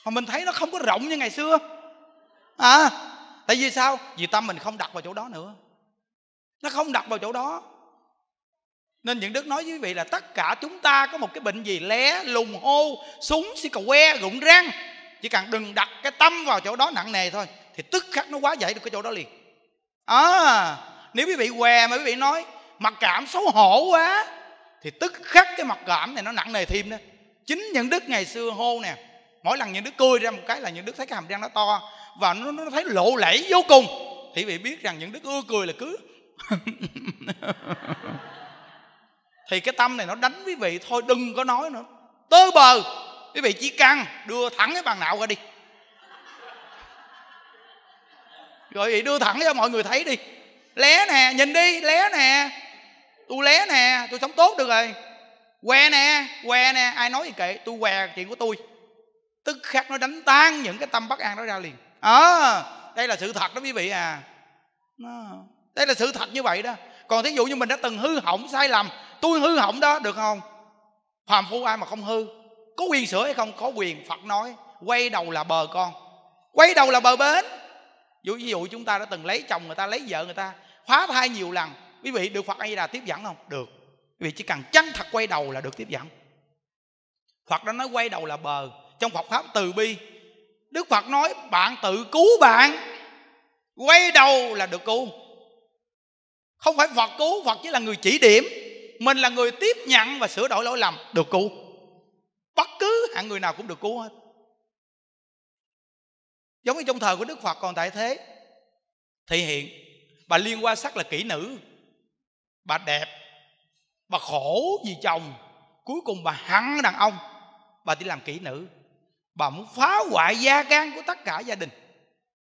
Speaker 1: mà mình thấy nó không có rộng như ngày xưa à tại vì sao vì tâm mình không đặt vào chỗ đó nữa nó không đặt vào chỗ đó nên những đức nói với quý vị là tất cả chúng ta có một cái bệnh gì lé lùng hô súng xì cầu que rụng răng chỉ cần đừng đặt cái tâm vào chỗ đó nặng nề thôi thì tức khắc nó quá giải được cái chỗ đó liền à nếu quý vị què mà quý vị nói mặc cảm xấu hổ quá thì tức khắc cái mặc cảm này nó nặng nề thêm đó chính những đức ngày xưa hô nè mỗi lần những đức cười ra một cái là những đức thấy cái hàm răng nó to và nó, nó thấy lộ lẫy vô cùng thì vị biết rằng những đức ưa cười là cứ [LAUGHS] thì cái tâm này nó đánh quý vị thôi đừng có nói nữa tơ bờ quý vị chỉ căng đưa thẳng cái bàn não ra đi rồi vị đưa thẳng cho mọi người thấy đi lé nè nhìn đi lé nè tôi lé nè tôi sống tốt được rồi què nè què nè ai nói gì kệ tôi què chuyện của tôi tức khắc nó đánh tan những cái tâm bất an đó ra liền à, đây là sự thật đó quý vị à đây là sự thật như vậy đó còn thí dụ như mình đã từng hư hỏng sai lầm tôi hư hỏng đó được không phàm phu ai mà không hư có quyền sửa hay không có quyền phật nói quay đầu là bờ con quay đầu là bờ bến ví dụ chúng ta đã từng lấy chồng người ta lấy vợ người ta phá thai nhiều lần quý vị được phật a di đà tiếp dẫn không được quý vị chỉ cần chân thật quay đầu là được tiếp dẫn phật đã nói quay đầu là bờ trong phật pháp từ bi đức phật nói bạn tự cứu bạn quay đầu là được cứu không phải phật cứu phật chỉ là người chỉ điểm mình là người tiếp nhận và sửa đổi lỗi lầm được cứu bất cứ hạng người nào cũng được cứu hết giống như trong thời của đức phật còn tại thế thị hiện bà liên qua sắc là kỹ nữ bà đẹp bà khổ vì chồng cuối cùng bà hẳn đàn ông bà đi làm kỹ nữ bà muốn phá hoại gia can của tất cả gia đình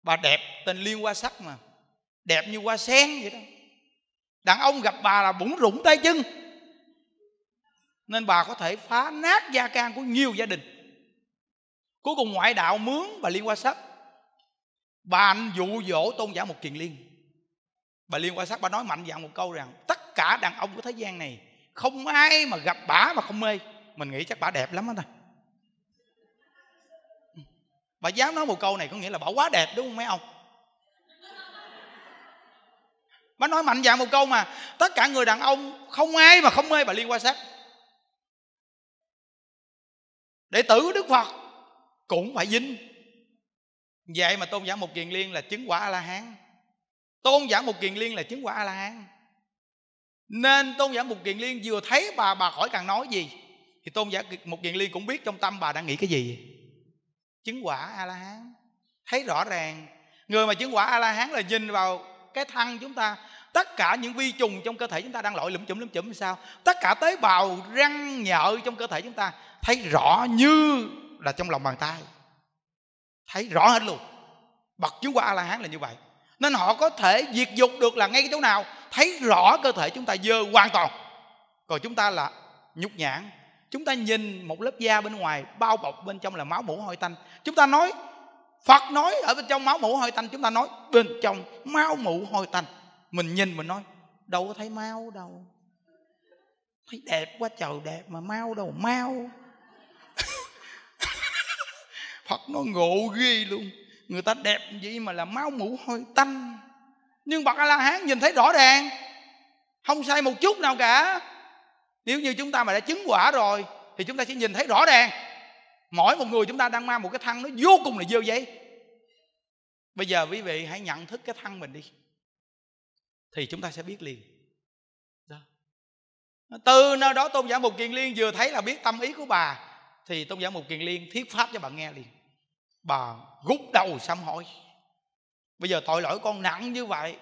Speaker 1: bà đẹp tên liên hoa sắc mà đẹp như hoa sen vậy đó đàn ông gặp bà là bủng rủng tay chân nên bà có thể phá nát gia can của nhiều gia đình cuối cùng ngoại đạo mướn bà liên hoa sắc bà anh dụ dỗ tôn giả một kiền liên bà liên hoa sắc bà nói mạnh dạng một câu rằng tất cả đàn ông của thế gian này không ai mà gặp bà mà không mê mình nghĩ chắc bà đẹp lắm đó thôi bà dám nói một câu này có nghĩa là bà quá đẹp đúng không mấy ông bà nói mạnh dạn một câu mà tất cả người đàn ông không ai mà không mê bà liên quan sát đệ tử đức phật cũng phải dính vậy mà tôn giả một kiền liên là chứng quả a la hán tôn giả một kiền liên là chứng quả a la hán nên tôn giả mục kiền liên vừa thấy bà bà khỏi càng nói gì thì tôn giả mục kiền liên cũng biết trong tâm bà đang nghĩ cái gì chứng quả a la hán thấy rõ ràng người mà chứng quả a la hán là nhìn vào cái thân chúng ta tất cả những vi trùng trong cơ thể chúng ta đang lội lụm chụm lụm chụm sao tất cả tế bào răng nhợ trong cơ thể chúng ta thấy rõ như là trong lòng bàn tay thấy rõ hết luôn bậc chứng quả a la hán là như vậy nên họ có thể diệt dục được là ngay cái chỗ nào thấy rõ cơ thể chúng ta dơ hoàn toàn còn chúng ta là nhục nhãn chúng ta nhìn một lớp da bên ngoài bao bọc bên trong là máu mũ hôi tanh chúng ta nói phật nói ở bên trong máu mũ hôi tanh chúng ta nói bên trong máu mũ hôi tanh mình nhìn mình nói đâu có thấy máu đâu thấy đẹp quá trời đẹp mà mau đâu mau [LAUGHS] phật nó ngộ ghê luôn người ta đẹp gì mà là máu mũ hôi tanh nhưng bậc a la hán nhìn thấy rõ ràng không sai một chút nào cả nếu như chúng ta mà đã chứng quả rồi thì chúng ta sẽ nhìn thấy rõ ràng mỗi một người chúng ta đang mang một cái thân nó vô cùng là dơ giấy bây giờ quý vị hãy nhận thức cái thân mình đi thì chúng ta sẽ biết liền đó. từ nơi đó tôn giả một kiền liên vừa thấy là biết tâm ý của bà thì tôn giả một kiền liên thuyết pháp cho bạn nghe liền bà gục đầu sám hối bây giờ tội lỗi con nặng như vậy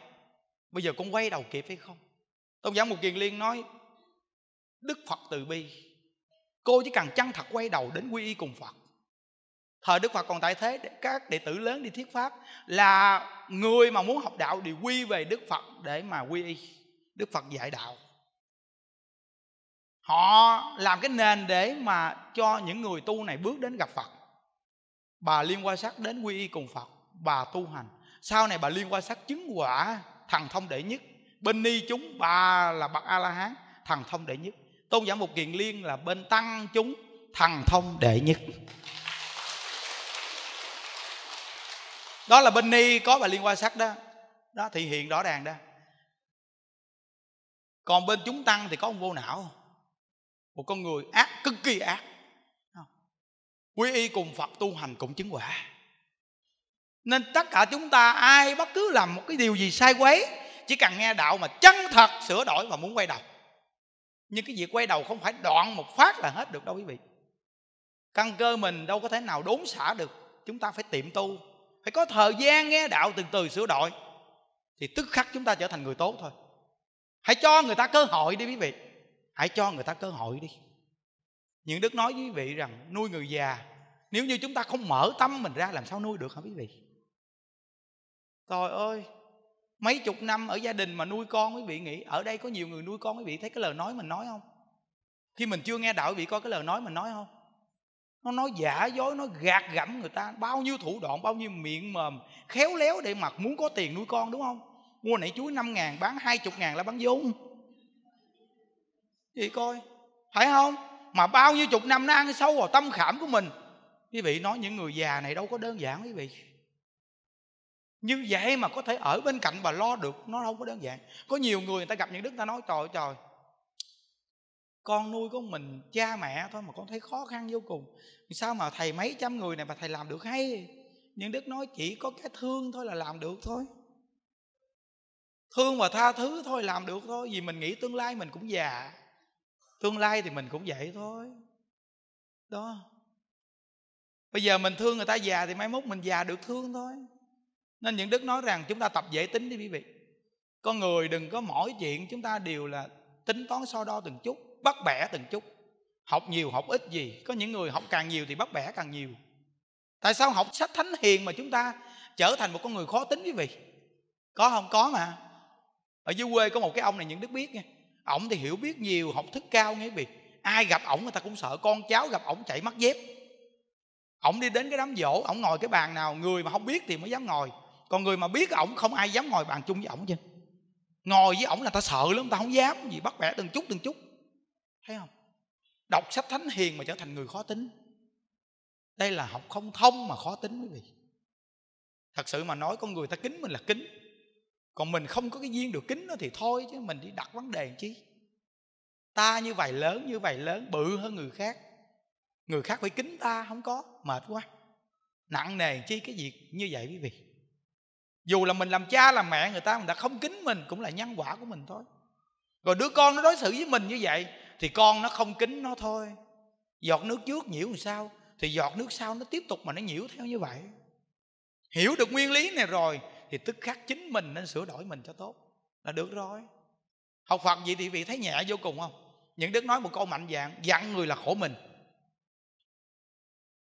Speaker 1: bây giờ con quay đầu kịp hay không tôn giáo một kiền liên nói đức phật từ bi cô chỉ cần chăng thật quay đầu đến quy y cùng phật thời đức phật còn tại thế các đệ tử lớn đi thuyết pháp là người mà muốn học đạo thì quy về đức phật để mà quy y đức phật dạy đạo họ làm cái nền để mà cho những người tu này bước đến gặp phật bà liên quan sát đến quy y cùng phật bà tu hành sau này bà liên quan sát chứng quả thần thông đệ nhất bên ni chúng bà là bậc a la hán thần thông đệ nhất tôn giả một kiền liên là bên tăng chúng thần thông đệ nhất đó là bên ni có bà liên quan sát đó đó thì hiện rõ ràng đó còn bên chúng tăng thì có ông vô não một con người ác cực kỳ ác quy y cùng phật tu hành cũng chứng quả nên tất cả chúng ta ai bất cứ làm một cái điều gì sai quấy chỉ cần nghe đạo mà chân thật sửa đổi và muốn quay đầu nhưng cái việc quay đầu không phải đoạn một phát là hết được đâu quý vị căn cơ mình đâu có thể nào đốn xả được chúng ta phải tiệm tu phải có thời gian nghe đạo từ từ sửa đổi thì tức khắc chúng ta trở thành người tốt thôi hãy cho người ta cơ hội đi quý vị hãy cho người ta cơ hội đi những đức nói với quý vị rằng nuôi người già nếu như chúng ta không mở tâm mình ra làm sao nuôi được hả quý vị trời ơi mấy chục năm ở gia đình mà nuôi con quý vị nghĩ ở đây có nhiều người nuôi con quý vị thấy cái lời nói mình nói không khi mình chưa nghe đạo quý vị coi cái lời nói mình nói không nó nói giả dối nó gạt gẫm người ta bao nhiêu thủ đoạn bao nhiêu miệng mồm khéo léo để mặt muốn có tiền nuôi con đúng không mua nảy chuối 5 ngàn bán 20 ngàn là bán vốn chị coi phải không mà bao nhiêu chục năm nó ăn sâu vào tâm khảm của mình quý vị nói những người già này đâu có đơn giản quý vị như vậy mà có thể ở bên cạnh và lo được nó đâu có đơn giản có nhiều người người ta gặp những đức ta nói trời trời con nuôi của mình cha mẹ thôi mà con thấy khó khăn vô cùng sao mà thầy mấy trăm người này mà thầy làm được hay nhưng đức nói chỉ có cái thương thôi là làm được thôi thương và tha thứ thôi làm được thôi vì mình nghĩ tương lai mình cũng già tương lai thì mình cũng vậy thôi đó bây giờ mình thương người ta già thì mai mốt mình già được thương thôi nên những đức nói rằng chúng ta tập dễ tính đi quý vị con người đừng có mỗi chuyện chúng ta đều là tính toán so đo từng chút bắt bẻ từng chút học nhiều học ít gì có những người học càng nhiều thì bắt bẻ càng nhiều tại sao học sách thánh hiền mà chúng ta trở thành một con người khó tính quý vị có không có mà ở dưới quê có một cái ông này những đức biết nha ổng thì hiểu biết nhiều học thức cao nghe quý vị ai gặp ổng người ta cũng sợ con cháu gặp ổng chạy mắt dép ổng đi đến cái đám dỗ ổng ngồi cái bàn nào người mà không biết thì mới dám ngồi còn người mà biết ổng không ai dám ngồi bàn chung với ổng chứ ngồi với ổng là ta sợ lắm ta không dám gì bắt bẻ từng chút từng chút thấy không đọc sách thánh hiền mà trở thành người khó tính đây là học không thông mà khó tính quý vị thật sự mà nói con người ta kính mình là kính còn mình không có cái duyên được kính đó thì thôi chứ mình đi đặt vấn đề chi ta như vậy lớn như vậy lớn bự hơn người khác người khác phải kính ta không có mệt quá nặng nề chi cái việc như vậy quý vị dù là mình làm cha làm mẹ người ta người ta không kính mình cũng là nhân quả của mình thôi rồi đứa con nó đối xử với mình như vậy thì con nó không kính nó thôi giọt nước trước nhiễu làm sao thì giọt nước sau nó tiếp tục mà nó nhiễu theo như vậy hiểu được nguyên lý này rồi thì tức khắc chính mình nên sửa đổi mình cho tốt là được rồi học phật vậy thì vị thấy nhẹ vô cùng không những đức nói một câu mạnh dạng dặn người là khổ mình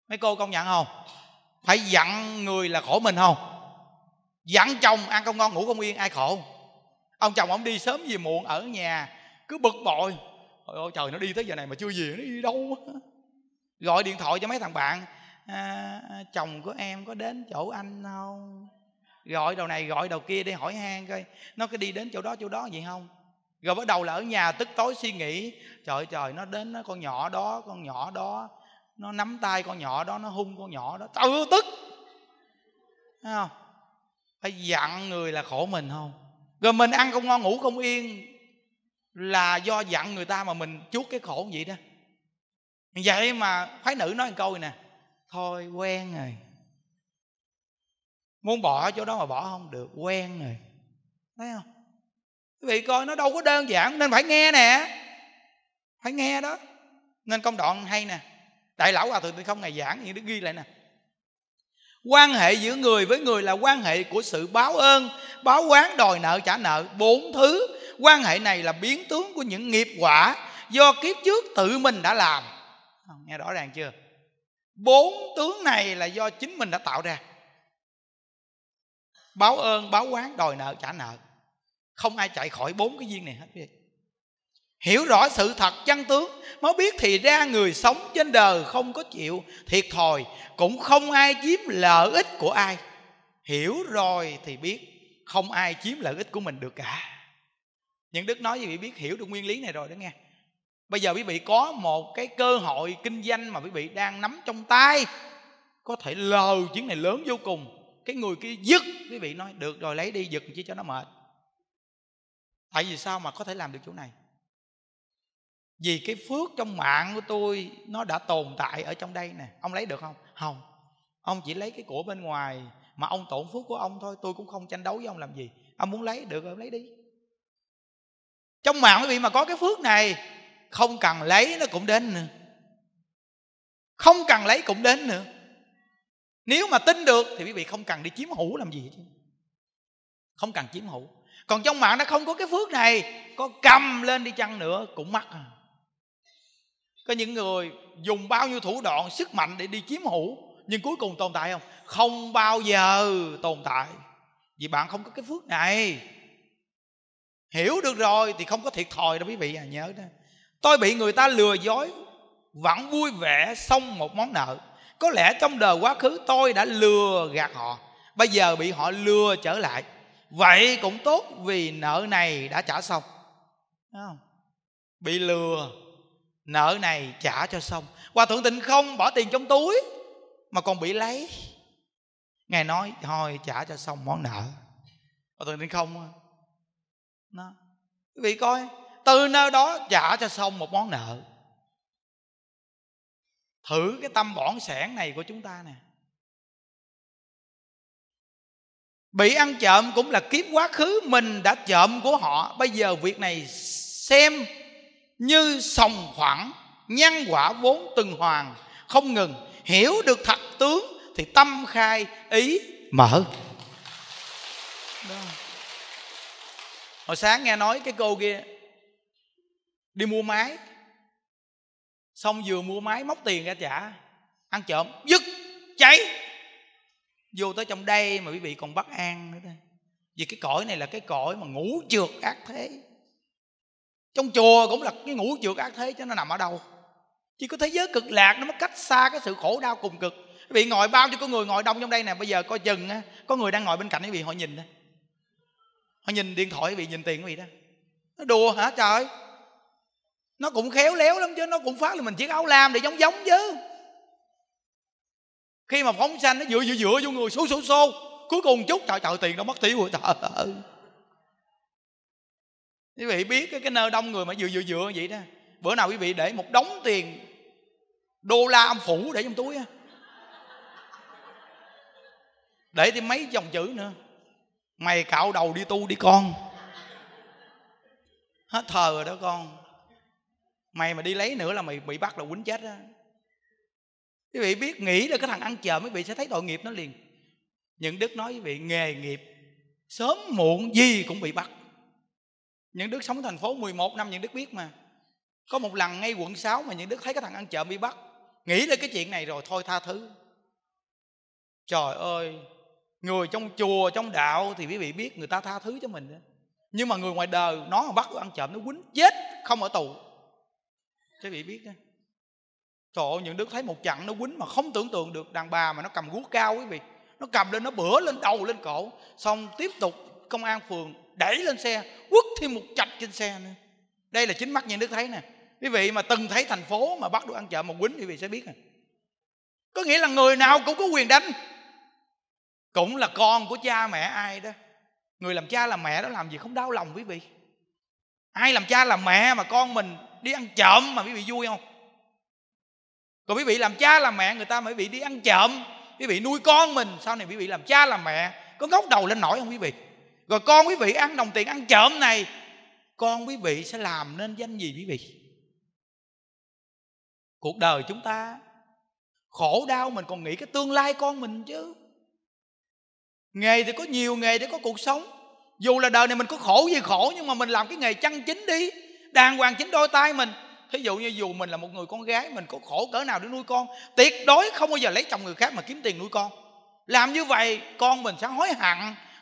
Speaker 1: mấy cô công nhận không phải dặn người là khổ mình không dặn chồng ăn không ngon ngủ không yên ai khổ ông chồng ông đi sớm gì muộn ở nhà cứ bực bội ôi ôi trời nó đi tới giờ này mà chưa về nó đi đâu gọi điện thoại cho mấy thằng bạn à, à, chồng của em có đến chỗ anh không gọi đầu này gọi đầu kia để hỏi han coi nó có đi đến chỗ đó chỗ đó vậy không rồi bắt đầu là ở nhà tức tối suy nghĩ trời trời nó đến nó con nhỏ đó con nhỏ đó nó nắm tay con nhỏ đó nó hung con nhỏ đó tự tức thấy không phải dặn người là khổ mình không rồi mình ăn không ngon ngủ không yên là do dặn người ta mà mình chuốt cái khổ vậy đó vậy mà phái nữ nói một câu nè thôi quen rồi muốn bỏ chỗ đó mà bỏ không được quen rồi thấy không quý vị coi nó đâu có đơn giản nên phải nghe nè phải nghe đó nên công đoạn hay nè đại lão hòa thượng tịnh không ngày giảng như nó ghi lại nè quan hệ giữa người với người là quan hệ của sự báo ơn báo quán đòi nợ trả nợ bốn thứ quan hệ này là biến tướng của những nghiệp quả do kiếp trước tự mình đã làm nghe rõ ràng chưa bốn tướng này là do chính mình đã tạo ra báo ơn báo quán đòi nợ trả nợ không ai chạy khỏi bốn cái duyên này hết vậy hiểu rõ sự thật chân tướng mới biết thì ra người sống trên đời không có chịu thiệt thòi cũng không ai chiếm lợi ích của ai hiểu rồi thì biết không ai chiếm lợi ích của mình được cả những đức nói quý bị biết hiểu được nguyên lý này rồi đó nghe bây giờ quý vị có một cái cơ hội kinh doanh mà quý vị đang nắm trong tay có thể lờ chuyến này lớn vô cùng cái người kia dứt quý vị nói được rồi lấy đi giật chỉ cho nó mệt tại vì sao mà có thể làm được chỗ này vì cái phước trong mạng của tôi nó đã tồn tại ở trong đây nè ông lấy được không không ông chỉ lấy cái của bên ngoài mà ông tổn phước của ông thôi tôi cũng không tranh đấu với ông làm gì ông muốn lấy được ông lấy đi trong mạng quý vị mà có cái phước này không cần lấy nó cũng đến nữa không cần lấy cũng đến nữa nếu mà tin được thì quý vị không cần đi chiếm hữu làm gì hết không cần chiếm hữu còn trong mạng nó không có cái phước này có cầm lên đi chăng nữa cũng mắc à có những người dùng bao nhiêu thủ đoạn sức mạnh để đi chiếm hữu nhưng cuối cùng tồn tại không không bao giờ tồn tại vì bạn không có cái phước này hiểu được rồi thì không có thiệt thòi đâu quý vị à nhớ đó tôi bị người ta lừa dối vẫn vui vẻ xong một món nợ có lẽ trong đời quá khứ tôi đã lừa gạt họ bây giờ bị họ lừa trở lại vậy cũng tốt vì nợ này đã trả xong không? bị lừa nợ này trả cho xong hòa thượng tịnh không bỏ tiền trong túi mà còn bị lấy ngài nói thôi trả cho xong món nợ hòa thượng tịnh không à? nó quý vị coi từ nơi đó trả cho xong một món nợ thử cái tâm bỏng sẻn này của chúng ta nè bị ăn trộm cũng là kiếp quá khứ mình đã trộm của họ bây giờ việc này xem như sòng khoảng nhân quả vốn từng hoàng không ngừng hiểu được thật tướng thì tâm khai ý mở Đó. hồi sáng nghe nói cái cô kia đi mua máy xong vừa mua máy móc tiền ra trả ăn trộm dứt cháy vô tới trong đây mà quý vị còn bắt an nữa thôi vì cái cõi này là cái cõi mà ngủ trượt ác thế trong chùa cũng là cái ngũ trượt ác thế chứ nó nằm ở đâu chỉ có thế giới cực lạc nó mới cách xa cái sự khổ đau cùng cực quý vị ngồi bao nhiêu có người ngồi đông trong đây nè bây giờ coi chừng á có người đang ngồi bên cạnh quý vị họ nhìn đó họ nhìn điện thoại quý vị nhìn tiền quý vị đó nó đùa hả trời nó cũng khéo léo lắm chứ nó cũng phát là mình chiếc áo lam để giống giống chứ khi mà phóng sanh nó dựa dựa dựa vô người xô xô xô cuối cùng chút trời trời tiền nó mất tiêu rồi trời ơi quý vị biết cái, cái nơi đông người mà vừa vừa vừa vậy đó bữa nào quý vị để một đống tiền đô la âm phủ để trong túi á để thêm mấy dòng chữ nữa mày cạo đầu đi tu đi con hết thờ rồi đó con mày mà đi lấy nữa là mày bị bắt là quýnh chết đó quý vị biết nghĩ là cái thằng ăn chờ mấy vị sẽ thấy tội nghiệp nó liền những đức nói quý vị nghề nghiệp sớm muộn gì cũng bị bắt những đứa sống thành phố 11 năm những đứa biết mà có một lần ngay quận 6 mà những đứa thấy cái thằng ăn trộm bị bắt nghĩ là cái chuyện này rồi thôi tha thứ trời ơi người trong chùa trong đạo thì quý vị biết người ta tha thứ cho mình đó. nhưng mà người ngoài đời nó mà bắt ăn trộm nó quýnh chết không ở tù quý vị biết đó. trời ơi những đứa thấy một chặng nó quýnh mà không tưởng tượng được đàn bà mà nó cầm guốc cao quý vị nó cầm lên nó bửa lên đầu lên cổ xong tiếp tục công an phường đẩy lên xe quất thêm một chạch trên xe nữa đây là chính mắt nhân đức thấy nè quý vị mà từng thấy thành phố mà bắt được ăn trộm mà quýnh quý vị sẽ biết nè có nghĩa là người nào cũng có quyền đánh cũng là con của cha mẹ ai đó người làm cha làm mẹ đó làm gì không đau lòng quý vị ai làm cha làm mẹ mà con mình đi ăn trộm mà quý vị vui không còn quý vị làm cha làm mẹ người ta mới bị đi ăn trộm quý vị nuôi con mình sau này quý vị làm cha làm mẹ có ngóc đầu lên nổi không quý vị rồi con quý vị ăn đồng tiền ăn trộm này con quý vị sẽ làm nên danh gì quý vị cuộc đời chúng ta khổ đau mình còn nghĩ cái tương lai con mình chứ nghề thì có nhiều nghề để có cuộc sống dù là đời này mình có khổ gì khổ nhưng mà mình làm cái nghề chân chính đi đàng hoàng chính đôi tay mình thí dụ như dù mình là một người con gái mình có khổ cỡ nào để nuôi con tuyệt đối không bao giờ lấy chồng người khác mà kiếm tiền nuôi con làm như vậy con mình sẽ hối hận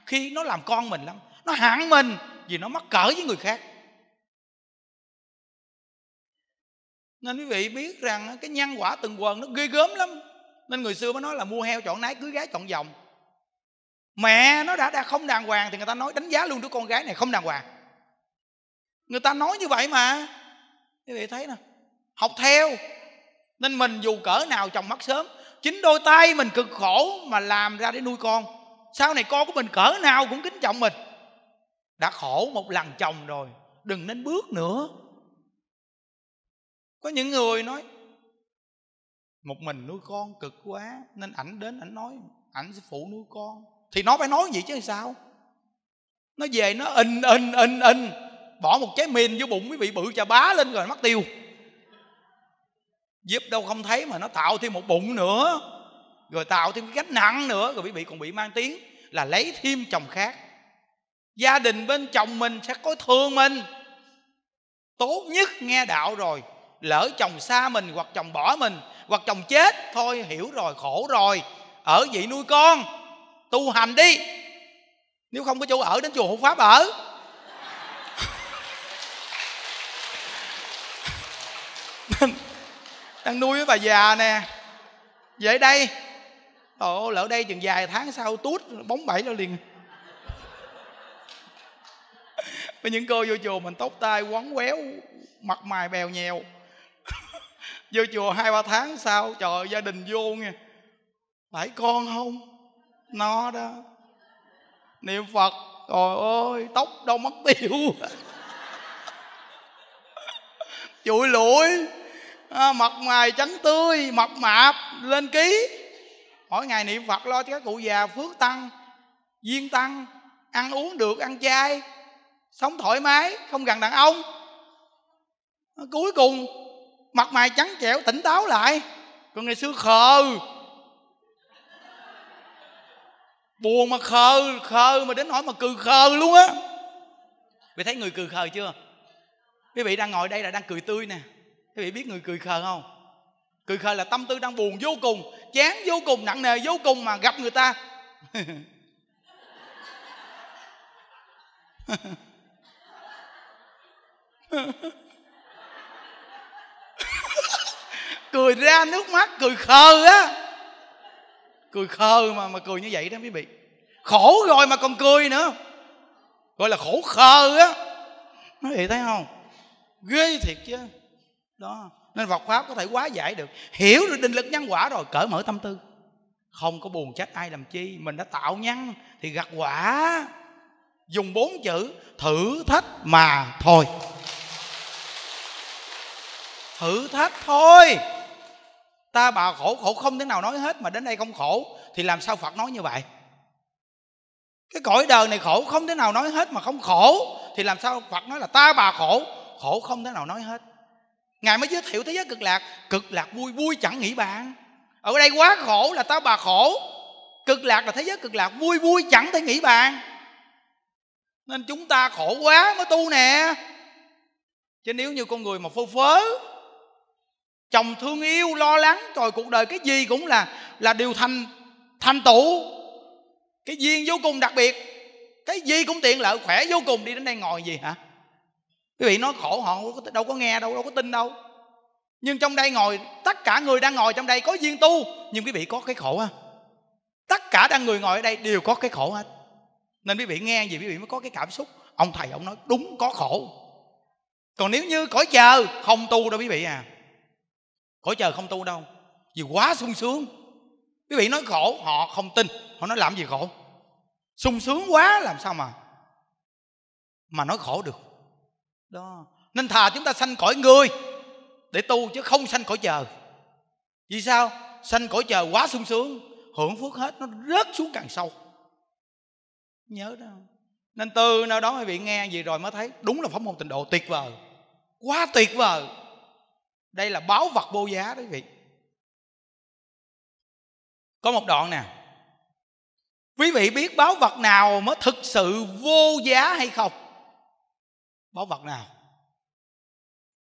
Speaker 1: khi nó làm con mình lắm nó hạng mình vì nó mắc cỡ với người khác nên quý vị biết rằng cái nhân quả từng quần nó ghê gớm lắm nên người xưa mới nói là mua heo chọn nái cưới gái chọn dòng. mẹ nó đã, đã không đàng hoàng thì người ta nói đánh giá luôn đứa con gái này không đàng hoàng người ta nói như vậy mà quý vị thấy nè học theo nên mình dù cỡ nào chồng mất sớm chính đôi tay mình cực khổ mà làm ra để nuôi con sau này con của mình cỡ nào cũng kính trọng mình đã khổ một lần chồng rồi đừng nên bước nữa có những người nói một mình nuôi con cực quá nên ảnh đến ảnh nói ảnh sẽ phụ nuôi con thì nó phải nói vậy chứ sao nó về nó in in in in bỏ một trái mìn vô bụng mới bị bự chà bá lên rồi mất tiêu giúp đâu không thấy mà nó tạo thêm một bụng nữa rồi tạo thêm cái gánh nặng nữa rồi quý vị còn bị mang tiếng là lấy thêm chồng khác gia đình bên chồng mình sẽ có thương mình tốt nhất nghe đạo rồi lỡ chồng xa mình hoặc chồng bỏ mình hoặc chồng chết thôi hiểu rồi khổ rồi ở vậy nuôi con tu hành đi nếu không có chỗ ở đến chùa hộ pháp ở [LAUGHS] đang nuôi với bà già nè vậy đây ồ lỡ đây chừng vài tháng sau tút bóng bẩy nó liền với những cô vô chùa mình tóc tai quấn quéo mặt mày bèo nhèo vô chùa hai ba tháng sau trời gia đình vô nghe phải con không nó đó niệm phật trời ơi tóc đâu mất tiêu chùi lũi à, mặt mày trắng tươi mặt mạp lên ký mỗi ngày niệm phật lo cho các cụ già phước tăng duyên tăng ăn uống được ăn chay sống thoải mái không gần đàn ông cuối cùng mặt mày trắng trẻo tỉnh táo lại còn ngày xưa khờ buồn mà khờ khờ mà đến hỏi mà cười khờ luôn á vì thấy người cười khờ chưa quý vị đang ngồi đây là đang cười tươi nè quý vị biết người cười khờ không cười khờ là tâm tư đang buồn vô cùng chán vô cùng nặng nề vô cùng mà gặp người ta cười ra nước mắt cười khờ á cười khờ mà mà cười như vậy đó quý vị khổ rồi mà còn cười nữa gọi là khổ khờ á nói vậy thấy không ghê thiệt chứ đó nên Phật pháp có thể quá giải được hiểu được định lực nhân quả rồi cởi mở tâm tư không có buồn trách ai làm chi mình đã tạo nhân thì gặt quả dùng bốn chữ thử thách mà thôi thử thách thôi ta bà khổ khổ không thể nào nói hết mà đến đây không khổ thì làm sao phật nói như vậy cái cõi đời này khổ không thể nào nói hết mà không khổ thì làm sao phật nói là ta bà khổ khổ không thể nào nói hết Ngài mới giới thiệu thế giới cực lạc Cực lạc vui, vui chẳng nghĩ bạn Ở đây quá khổ là tao bà khổ Cực lạc là thế giới cực lạc Vui vui chẳng thể nghĩ bạn Nên chúng ta khổ quá mới tu nè Chứ nếu như con người mà phô phớ Chồng thương yêu lo lắng rồi cuộc đời cái gì cũng là Là điều thành thành tựu Cái duyên vô cùng đặc biệt Cái gì cũng tiện lợi khỏe vô cùng Đi đến đây ngồi gì hả quý vị nói khổ họ đâu có nghe đâu đâu có tin đâu nhưng trong đây ngồi tất cả người đang ngồi trong đây có duyên tu nhưng quý vị có cái khổ ha tất cả đang người ngồi ở đây đều có cái khổ hết nên quý vị nghe gì quý vị mới có cái cảm xúc ông thầy ông nói đúng có khổ còn nếu như cõi chờ không tu đâu quý vị à cõi chờ không tu đâu vì quá sung sướng quý vị nói khổ họ không tin họ nói làm gì khổ sung sướng quá làm sao mà mà nói khổ được đó nên thà chúng ta sanh cõi người để tu chứ không sanh cõi chờ. vì sao sanh cõi chờ quá sung sướng hưởng phước hết nó rớt xuống càng sâu nhớ đó nên từ nào đó mấy vị nghe gì rồi mới thấy đúng là pháp môn tịnh độ tuyệt vời quá tuyệt vời đây là báo vật vô giá đấy vị có một đoạn nè quý vị biết báo vật nào mới thực sự vô giá hay không báu vật nào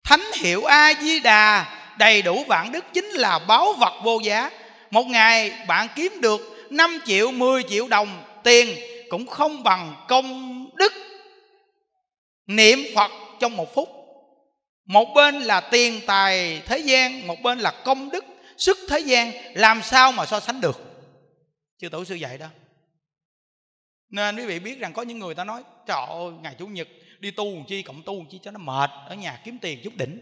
Speaker 1: thánh hiệu a di đà đầy đủ vạn đức chính là báu vật vô giá một ngày bạn kiếm được 5 triệu 10 triệu đồng tiền cũng không bằng công đức niệm phật trong một phút một bên là tiền tài thế gian một bên là công đức sức thế gian làm sao mà so sánh được chư tổ sư dạy đó nên quý vị biết rằng có những người ta nói trời ơi ngày chủ nhật đi tu làm chi cộng tu làm chi cho nó mệt ở nhà kiếm tiền chút đỉnh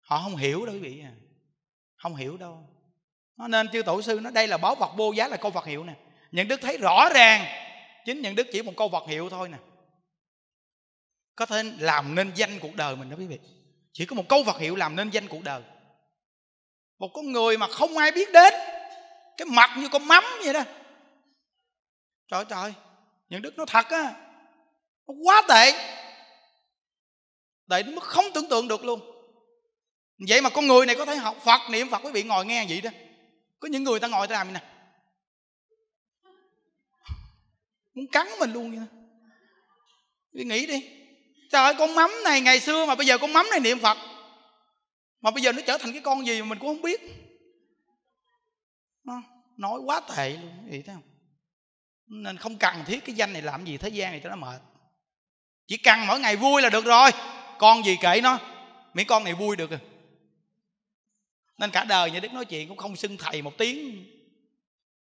Speaker 1: họ không hiểu đâu quý vị à không hiểu đâu nó nên chư tổ sư nó đây là báo vật vô giá là câu vật hiệu nè những đức thấy rõ ràng chính những đức chỉ một câu vật hiệu thôi nè có thể làm nên danh cuộc đời mình đó quý vị chỉ có một câu vật hiệu làm nên danh cuộc đời một con người mà không ai biết đến cái mặt như con mắm vậy đó trời trời những đức nó thật á nó quá tệ tệ đến mức không tưởng tượng được luôn vậy mà con người này có thể học phật niệm phật quý vị ngồi nghe vậy đó có những người ta ngồi ta làm vậy nè muốn cắn mình luôn vậy nè quý nghĩ đi trời ơi con mắm này ngày xưa mà bây giờ con mắm này niệm phật mà bây giờ nó trở thành cái con gì mà mình cũng không biết nó nói quá tệ luôn vậy thấy không nên không cần thiết cái danh này làm gì thế gian này cho nó mệt chỉ cần mỗi ngày vui là được rồi con gì kể nó miễn con này vui được rồi à. nên cả đời nhà đức nói chuyện cũng không xưng thầy một tiếng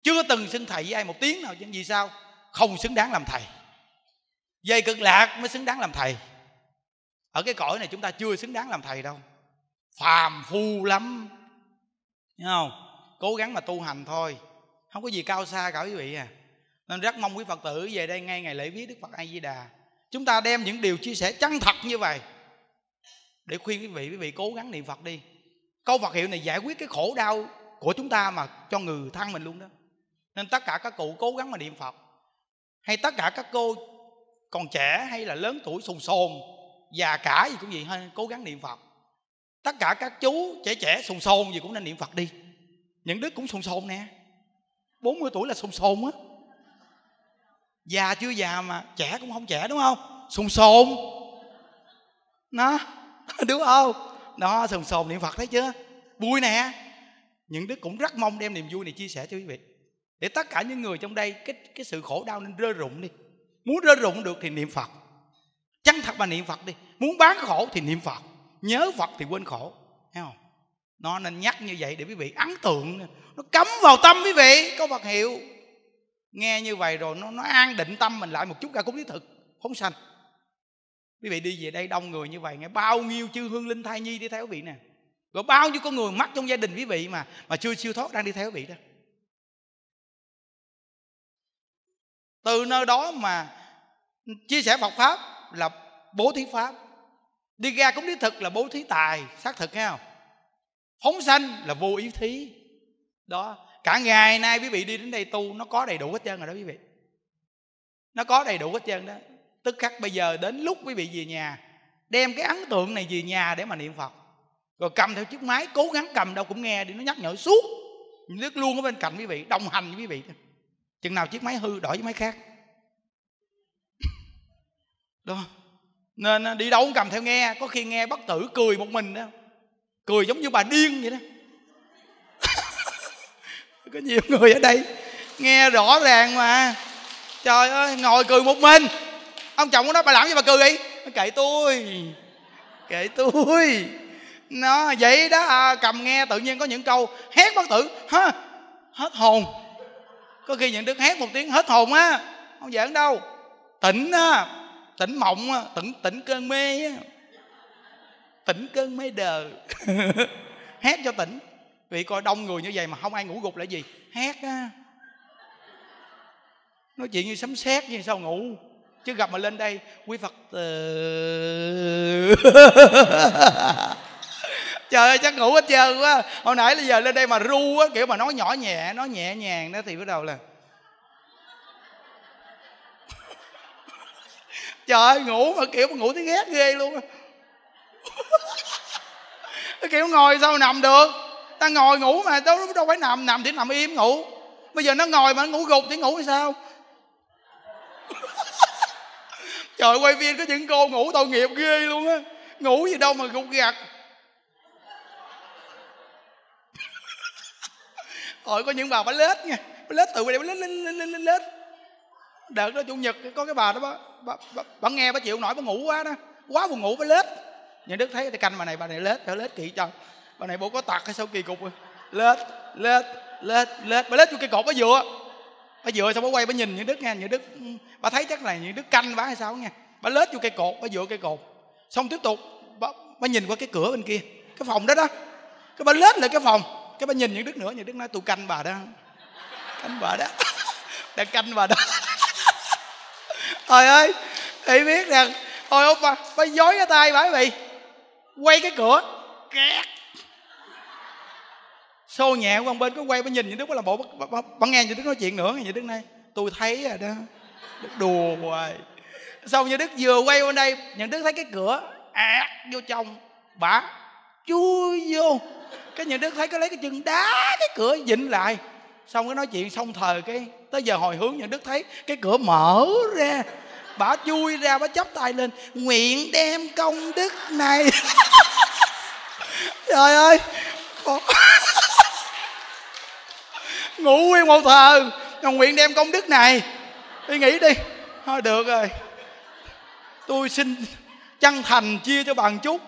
Speaker 1: chưa từng xưng thầy với ai một tiếng nào chứ vì sao không xứng đáng làm thầy dây cực lạc mới xứng đáng làm thầy ở cái cõi này chúng ta chưa xứng đáng làm thầy đâu phàm phu lắm Thấy không cố gắng mà tu hành thôi không có gì cao xa cả quý vị à nên rất mong quý phật tử về đây ngay ngày lễ viết đức phật a di đà chúng ta đem những điều chia sẻ chân thật như vậy để khuyên quý vị quý vị cố gắng niệm phật đi câu phật hiệu này giải quyết cái khổ đau của chúng ta mà cho người thân mình luôn đó nên tất cả các cụ cố gắng mà niệm phật hay tất cả các cô còn trẻ hay là lớn tuổi sùng sồn già cả gì cũng vậy hay cố gắng niệm phật tất cả các chú trẻ trẻ sùng sồn gì cũng nên niệm phật đi những đứa cũng sồn sồn nè 40 tuổi là sùng sồn á già chưa già mà trẻ cũng không trẻ đúng không sùng sồn nó [LAUGHS] đúng không đó sùng sồn niệm phật thấy chưa vui nè những đức cũng rất mong đem niềm vui này chia sẻ cho quý vị để tất cả những người trong đây cái cái sự khổ đau nên rơi rụng đi muốn rơi rụng được thì niệm phật chân thật mà niệm phật đi muốn bán khổ thì niệm phật nhớ phật thì quên khổ thấy không nó nên nhắc như vậy để quý vị ấn tượng nó cấm vào tâm quý vị có phật hiệu nghe như vậy rồi nó, nó an định tâm mình lại một chút ra cúng lý thực phóng sanh quý vị đi về đây đông người như vậy nghe bao nhiêu chư hương linh thai nhi đi theo quý vị nè rồi bao nhiêu con người mắc trong gia đình quý vị mà mà chưa siêu thoát đang đi theo quý vị đó từ nơi đó mà chia sẻ Phật pháp là bố thí pháp đi ra cúng lý thực là bố thí tài xác thực nghe không phóng sanh là vô ý thí đó cả ngày nay quý vị đi đến đây tu nó có đầy đủ hết trơn rồi đó quý vị nó có đầy đủ hết trơn đó tức khắc bây giờ đến lúc quý vị về nhà đem cái ấn tượng này về nhà để mà niệm phật rồi cầm theo chiếc máy cố gắng cầm đâu cũng nghe để nó nhắc nhở suốt nước luôn ở bên cạnh quý vị đồng hành với quý vị chừng nào chiếc máy hư đổi với máy khác [LAUGHS] đó nên à, đi đâu cũng cầm theo nghe có khi nghe bất tử cười một mình đó cười giống như bà điên vậy đó có nhiều người ở đây nghe rõ ràng mà trời ơi ngồi cười một mình ông chồng của nó bà làm gì bà cười đi kệ tôi kệ tôi nó vậy đó à, cầm nghe tự nhiên có những câu hét bất tử hả hết hồn có khi những đứa hét một tiếng hết hồn á không giỡn đâu tỉnh á tỉnh mộng á tỉnh tỉnh cơn mê á tỉnh cơn mê đờ [LAUGHS] hét cho tỉnh vị coi đông người như vậy mà không ai ngủ gục là gì hét á nói chuyện như sấm sét như sao ngủ chứ gặp mà lên đây quý phật từ ờ. [LAUGHS] trời ơi chắc ngủ hết trơn quá hồi nãy là giờ lên đây mà ru á kiểu mà nói nhỏ nhẹ nói nhẹ nhàng đó thì bắt đầu là [LAUGHS] trời ơi ngủ mà kiểu mà ngủ thấy ghét ghê luôn [LAUGHS] kiểu ngồi sao nằm được ta ngồi ngủ mà đâu đâu phải nằm nằm thì nằm im ngủ bây giờ nó ngồi mà nó ngủ gục thì ngủ thì sao [LAUGHS] trời quay viên có những cô ngủ tội nghiệp ghê luôn á ngủ gì đâu mà gục gạt rồi [LAUGHS] có những bà phải lết nha phải lết tự bà lết lết lết lết lết đợt đó chủ nhật có cái bà đó bà, bà, bà, bà nghe bà chịu nổi bà ngủ quá đó quá buồn ngủ phải lết nhà đức thấy cái canh bà này bà này lết bà lết kỹ cho bà này bố có tạc hay sao kỳ cục rồi lết lết lết lết bà lết vô cây cột bà dựa bà dựa xong bà quay bà nhìn những đức nghe những đức ừ, bà thấy chắc là những đức canh bà hay sao nghe bà lết vô cây cột bà dựa cây cột xong tiếp tục bà, bà nhìn qua cái cửa bên kia cái phòng đó đó cái bà lết lại cái phòng cái bà nhìn những đức nữa những đức nói tôi canh bà đó [LAUGHS] canh bà đó [LAUGHS] đang canh bà đó [LAUGHS] trời ơi thì biết rằng thôi ông bà bà dối cái tay bà quý vị quay cái cửa kẹt xô nhẹ qua bên có quay bên nhìn những đứa bà làm bộ bà, bà, bà, nghe những đứa nói chuyện nữa những đứa này tôi thấy rồi à, đó đức đùa hoài xong như đứa vừa quay qua đây những đứa thấy cái cửa ạt à, vô trong bả chui vô cái những đứa thấy cái lấy cái chân đá cái cửa dịnh lại xong cái nói chuyện xong thời cái tới giờ hồi hướng những đứa thấy cái cửa mở ra bả chui ra bả chắp tay lên nguyện đem công đức này [LAUGHS] trời ơi [LAUGHS] ngủ nguyên một thờ mà nguyện đem công đức này đi nghĩ đi thôi được rồi tôi xin chân thành chia cho bằng chút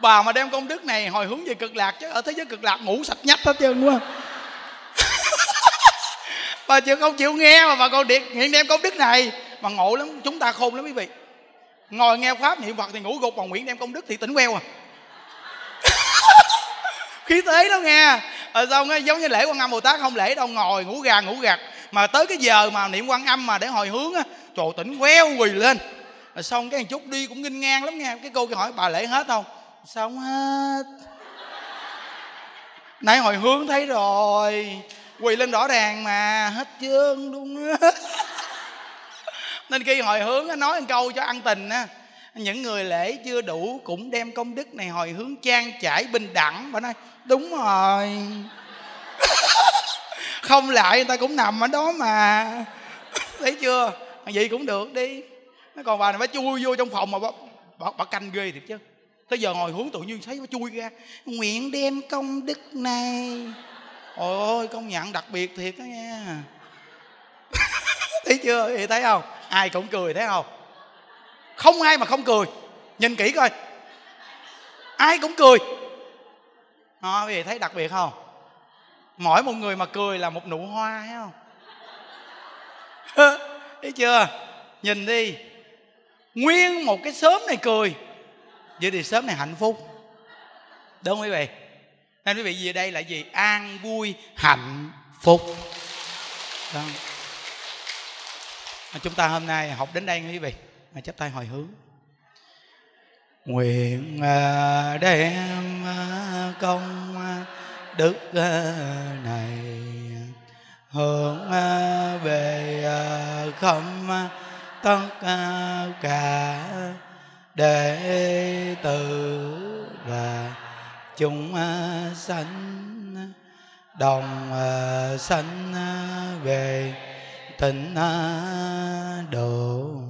Speaker 1: bà mà đem công đức này hồi hướng về cực lạc chứ ở thế giới cực lạc ngủ sạch nhách hết trơn quá [LAUGHS] bà chịu không chịu nghe mà bà còn điện hiện đem công đức này mà ngộ lắm chúng ta khôn lắm quý vị ngồi nghe pháp niệm phật thì ngủ gục còn Nguyễn đem công đức thì tỉnh queo à [LAUGHS] khí thế đó nghe rồi xong ấy, giống như lễ quan âm bồ tát không lễ đâu ngồi ngủ gà ngủ gật mà tới cái giờ mà niệm quan âm mà để hồi hướng á trời tỉnh queo quỳ lên rồi xong cái chút đi cũng nghinh ngang lắm nha cái cô kia hỏi bà lễ hết không xong hết nãy hồi hướng thấy rồi quỳ lên rõ ràng mà hết trơn luôn nên khi hồi hướng nói một câu cho ăn tình á những người lễ chưa đủ cũng đem công đức này hồi hướng trang trải bình đẳng bà nói đúng rồi [LAUGHS] không lại người ta cũng nằm ở đó mà [LAUGHS] thấy chưa vậy cũng được đi nó còn bà này bà chui vô trong phòng mà bà, bà, bà canh ghê thiệt chứ tới giờ ngồi hướng tự nhiên thấy nó chui ra nguyện đem công đức này ôi ôi công nhận đặc biệt thiệt đó nha [LAUGHS] thấy chưa thì thấy không ai cũng cười thấy không không ai mà không cười nhìn kỹ coi ai cũng cười à, quý vị thấy đặc biệt không mỗi một người mà cười là một nụ hoa thấy không [LAUGHS] thấy chưa nhìn đi nguyên một cái sớm này cười vậy thì sớm này hạnh phúc đúng không quý vị nên quý vị về đây là gì an vui hạnh phúc đó. Vâng. chúng ta hôm nay học đến đây quý vị mà chắp tay hồi hướng nguyện à, đem à, công à, đức này hướng về khâm tất cả đệ tử và chúng sanh đồng sanh về tịnh độ